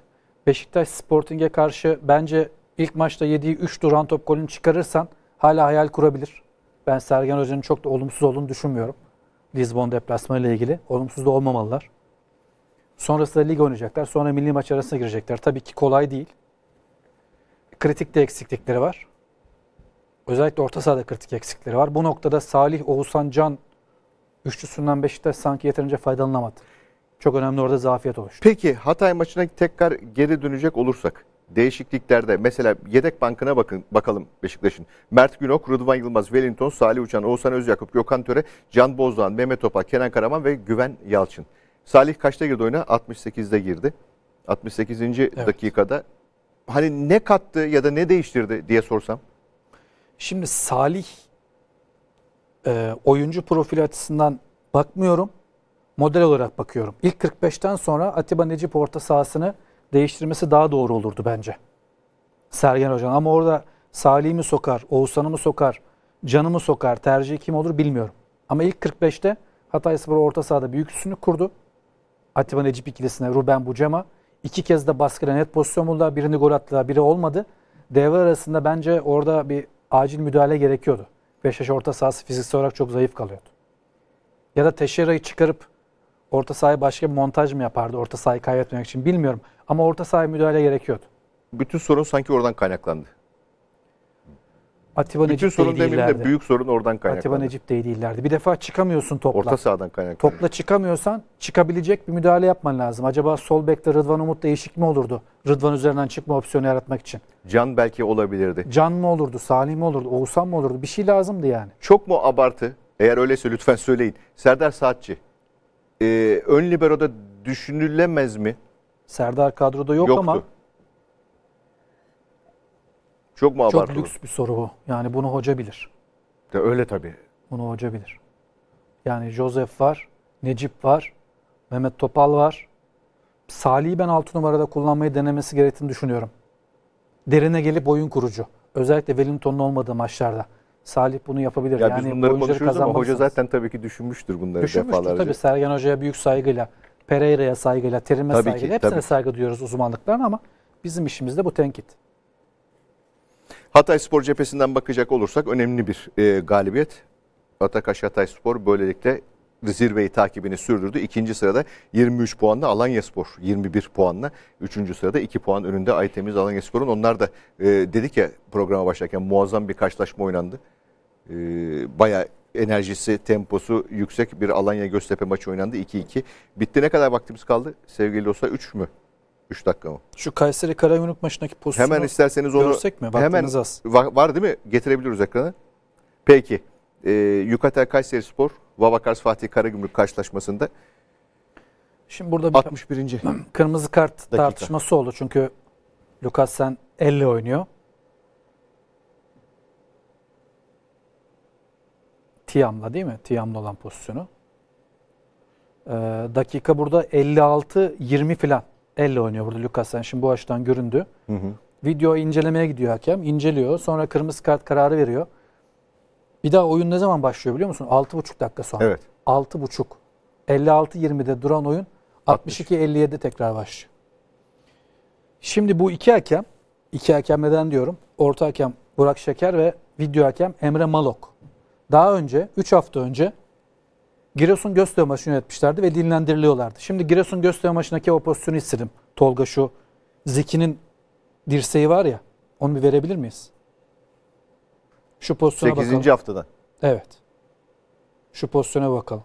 Beşiktaş Sporting'e karşı bence ilk maçta yediği 3 duran top golünü çıkarırsan hala hayal kurabilir. Ben Sergen Hoca'nın çok da olumsuz olduğunu düşünmüyorum. Lisbon deplasmanı ile ilgili. Olumsuz da olmamalılar. Sonrasında lig oynayacaklar. Sonra milli maç arasına girecekler. Tabii ki kolay değil. Kritik de eksiklikleri var. Özellikle orta sahada kritik eksiklikleri var. Bu noktada Salih, Oğuzhan, Can üçlüsünden Beşiktaş sanki yeterince faydalanamadı. Çok önemli orada zafiyet oluştu. Peki Hatay maçına tekrar geri dönecek olursak değişikliklerde mesela yedek bankına bakın bakalım Beşiktaş'ın. Mert Günok, Rıdvan Yılmaz, Wellington, Salih Uçan, Oğuzhan Özyakup, Gökhan Töre, Can Bozdoğan, Mehmet Topa, Kenan Karaman ve Güven Yalçın. Salih kaçta girdi oyuna? 68'de girdi. 68. Evet. dakikada. Hani ne kattı ya da ne değiştirdi diye sorsam? Şimdi Salih e, oyuncu profili açısından bakmıyorum. Model olarak bakıyorum. İlk 45'ten sonra Atiba Necip orta sahasını değiştirmesi daha doğru olurdu bence. Sergen Hoca'nın ama orada Salih mi sokar, Oğuzhan'ı mı sokar, Can'ı mı sokar, tercih kim olur bilmiyorum. Ama ilk 45'te Hatay Spor orta sahada büyük üstünlük kurdu. Atiba Necip ikilisine Ruben Bucema. iki kez de baskıyla net pozisyon buldular. Birini gol attılar, biri olmadı. Devre arasında bence orada bir acil müdahale gerekiyordu. Beşiktaş orta sahası fiziksel olarak çok zayıf kalıyordu. Ya da Teşera'yı çıkarıp orta sahaya başka bir montaj mı yapardı orta sahayı kaybetmemek için bilmiyorum. Ama orta sahaya müdahale gerekiyordu. Bütün sorun sanki oradan kaynaklandı. Atiba Bütün Necip sorun demeyeyim de büyük sorun oradan kaynaklandı. Atiba Necip de iyi değillerdi. Bir defa çıkamıyorsun topla. Orta sahadan kaynaklandı. Topla çıkamıyorsan çıkabilecek bir müdahale yapman lazım. Acaba sol bekte Rıdvan Umut değişik mi olurdu? Rıdvan üzerinden çıkma opsiyonu yaratmak için. Can belki olabilirdi. Can mı olurdu? Salim mi olurdu? Oğuzhan mı olurdu? Bir şey lazımdı yani. Çok mu abartı? Eğer öyleyse lütfen söyleyin. Serdar Saatçi. Ee, ön liberoda düşünülemez mi? Serdar kadroda yok Yoktu. ama çok mu abartılı? Çok lüks bir soru bu. Yani bunu hoca bilir. De öyle tabii. Bunu hoca bilir. Yani Joseph var, Necip var, Mehmet Topal var. Salih'i ben 6 numarada kullanmayı denemesi gerektiğini düşünüyorum. Derine gelip oyun kurucu. Özellikle Wellington'un olmadığı maçlarda. Salih bunu yapabilir. Ya yani biz bunları konuşuyoruz ama hoca zaten tabii ki düşünmüştür bunları düşünmüştür, defalarca. Düşünmüştür tabii Sergen Hoca'ya büyük saygıyla, Pereira'ya saygıyla, Terim'e saygıyla ki, hepsine tabii. saygı duyuyoruz uzmanlıklarına ama bizim işimizde bu tenkit. Hatay Spor cephesinden bakacak olursak önemli bir e, galibiyet. Atakaş Hatay Spor böylelikle zirveyi takibini sürdürdü. İkinci sırada 23 puanla Alanya Spor 21 puanla. Üçüncü sırada 2 puan önünde Aytemiz Alanya Spor'un. Onlar da e, dedik ya programa başlarken muazzam bir karşılaşma oynandı. E, bayağı enerjisi, temposu yüksek bir Alanya Göztepe maçı oynandı 2-2. Bitti ne kadar vaktimiz kaldı? Sevgili dostlar 3 mü? 3 dakika mı? Şu Kayseri Karagümrük maçındaki pozisyonu hemen isterseniz onu görsek mi? hemen, az. Var, var değil mi? Getirebiliriz ekranı. Peki. Ee, Yukatel Kayseri Spor, Vavakars Fatih Karagümrük karşılaşmasında Şimdi burada bir 61. kırmızı kart dakika. tartışması oldu. Çünkü Lucas sen 50 oynuyor. Tiam'la değil mi? Tiam'la olan pozisyonu. Ee, dakika burada 56-20 falan elle oynuyor burada Lucas'tan. Şimdi bu açıdan göründü. Hı hı. Video incelemeye gidiyor hakem. İnceliyor. Sonra kırmızı kart kararı veriyor. Bir daha oyun ne zaman başlıyor biliyor musun? 6,5 dakika sonra. Evet. 6,5. 56-20'de duran oyun 62-57 tekrar başlıyor. Şimdi bu iki hakem, iki hakem neden diyorum? Orta hakem Burak Şeker ve video hakem Emre Malok. Daha önce, 3 hafta önce Giresun Göztepe maçını yönetmişlerdi ve dinlendiriliyorlardı. Şimdi Giresun Göztepe maçındaki o pozisyonu istedim. Tolga şu Zeki'nin dirseği var ya onu bir verebilir miyiz? Şu pozisyona 8. bakalım. 8. haftada. Evet. Şu pozisyona bakalım.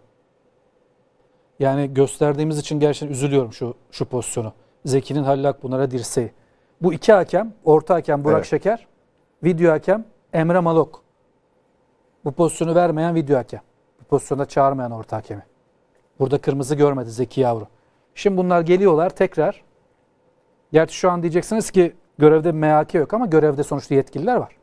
Yani gösterdiğimiz için gerçekten üzülüyorum şu şu pozisyonu. Zeki'nin Hallak bunlara dirseği. Bu iki hakem, orta hakem Burak evet. Şeker, video hakem Emre Malok. Bu pozisyonu vermeyen video hakem pozisyonda çağırmayan orta hakemi. Burada kırmızı görmedi Zeki Yavru. Şimdi bunlar geliyorlar tekrar. Gerçi şu an diyeceksiniz ki görevde MHK yok ama görevde sonuçta yetkililer var.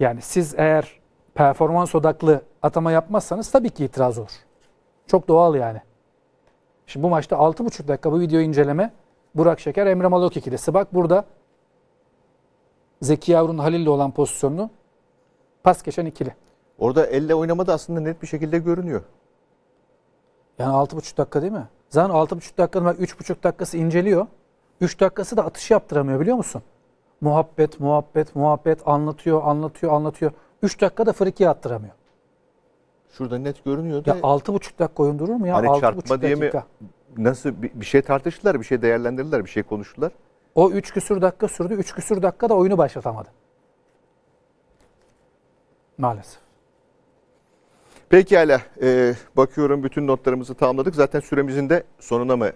Yani siz eğer performans odaklı atama yapmazsanız tabii ki itiraz olur. Çok doğal yani. Şimdi bu maçta 6,5 dakika bu video inceleme Burak Şeker, Emre Malok ikilisi. Bak burada Zeki Yavru'nun Halil'le olan pozisyonunu pas geçen ikili. Orada elle oynama da aslında net bir şekilde görünüyor. Yani 6,5 dakika değil mi? Zaten 6,5 dakikanın bak 3,5 dakikası inceliyor. 3 dakikası da atış yaptıramıyor biliyor musun? Muhabbet, muhabbet, muhabbet anlatıyor, anlatıyor, anlatıyor. 3 da friki attıramıyor. Şurada net görünüyor da. Ya 6,5 dakika oyun durur mu ya? Hani 6,5 çarpma diye dakika. mi? Nasıl bir, bir şey tartıştılar, bir şey değerlendirdiler, bir şey konuştular. O 3 küsür dakika sürdü. 3 küsür dakika da oyunu başlatamadı. Maalesef. Pekala. E, bakıyorum bütün notlarımızı tamamladık. Zaten süremizin de sonuna mı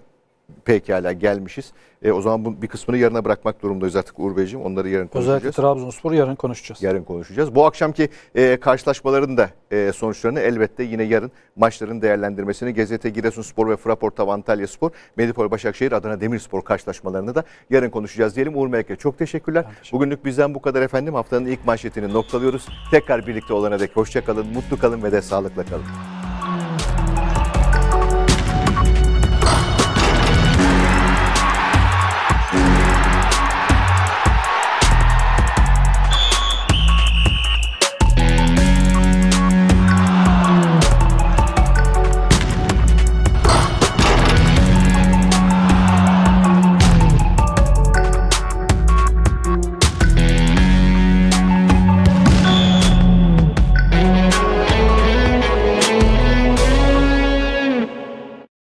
pekala gelmişiz. E, o zaman bu bir kısmını yarına bırakmak durumundayız artık Uğur Beyciğim. Onları yarın konuşacağız. Özellikle Trabzonspor yarın konuşacağız. Yarın konuşacağız. Bu akşamki e, karşılaşmaların da e, sonuçlarını elbette yine yarın maçların değerlendirmesini Gazete Giresunspor ve Fraporta Antalya Spor, Medipol Başakşehir Adana Demirspor karşılaşmalarını da yarın konuşacağız diyelim. Uğur Melek'e çok teşekkürler. Teşekkür Bugünlük bizden bu kadar efendim. Haftanın ilk manşetini noktalıyoruz. Tekrar birlikte olana dek hoşça kalın, mutlu kalın ve de sağlıkla kalın.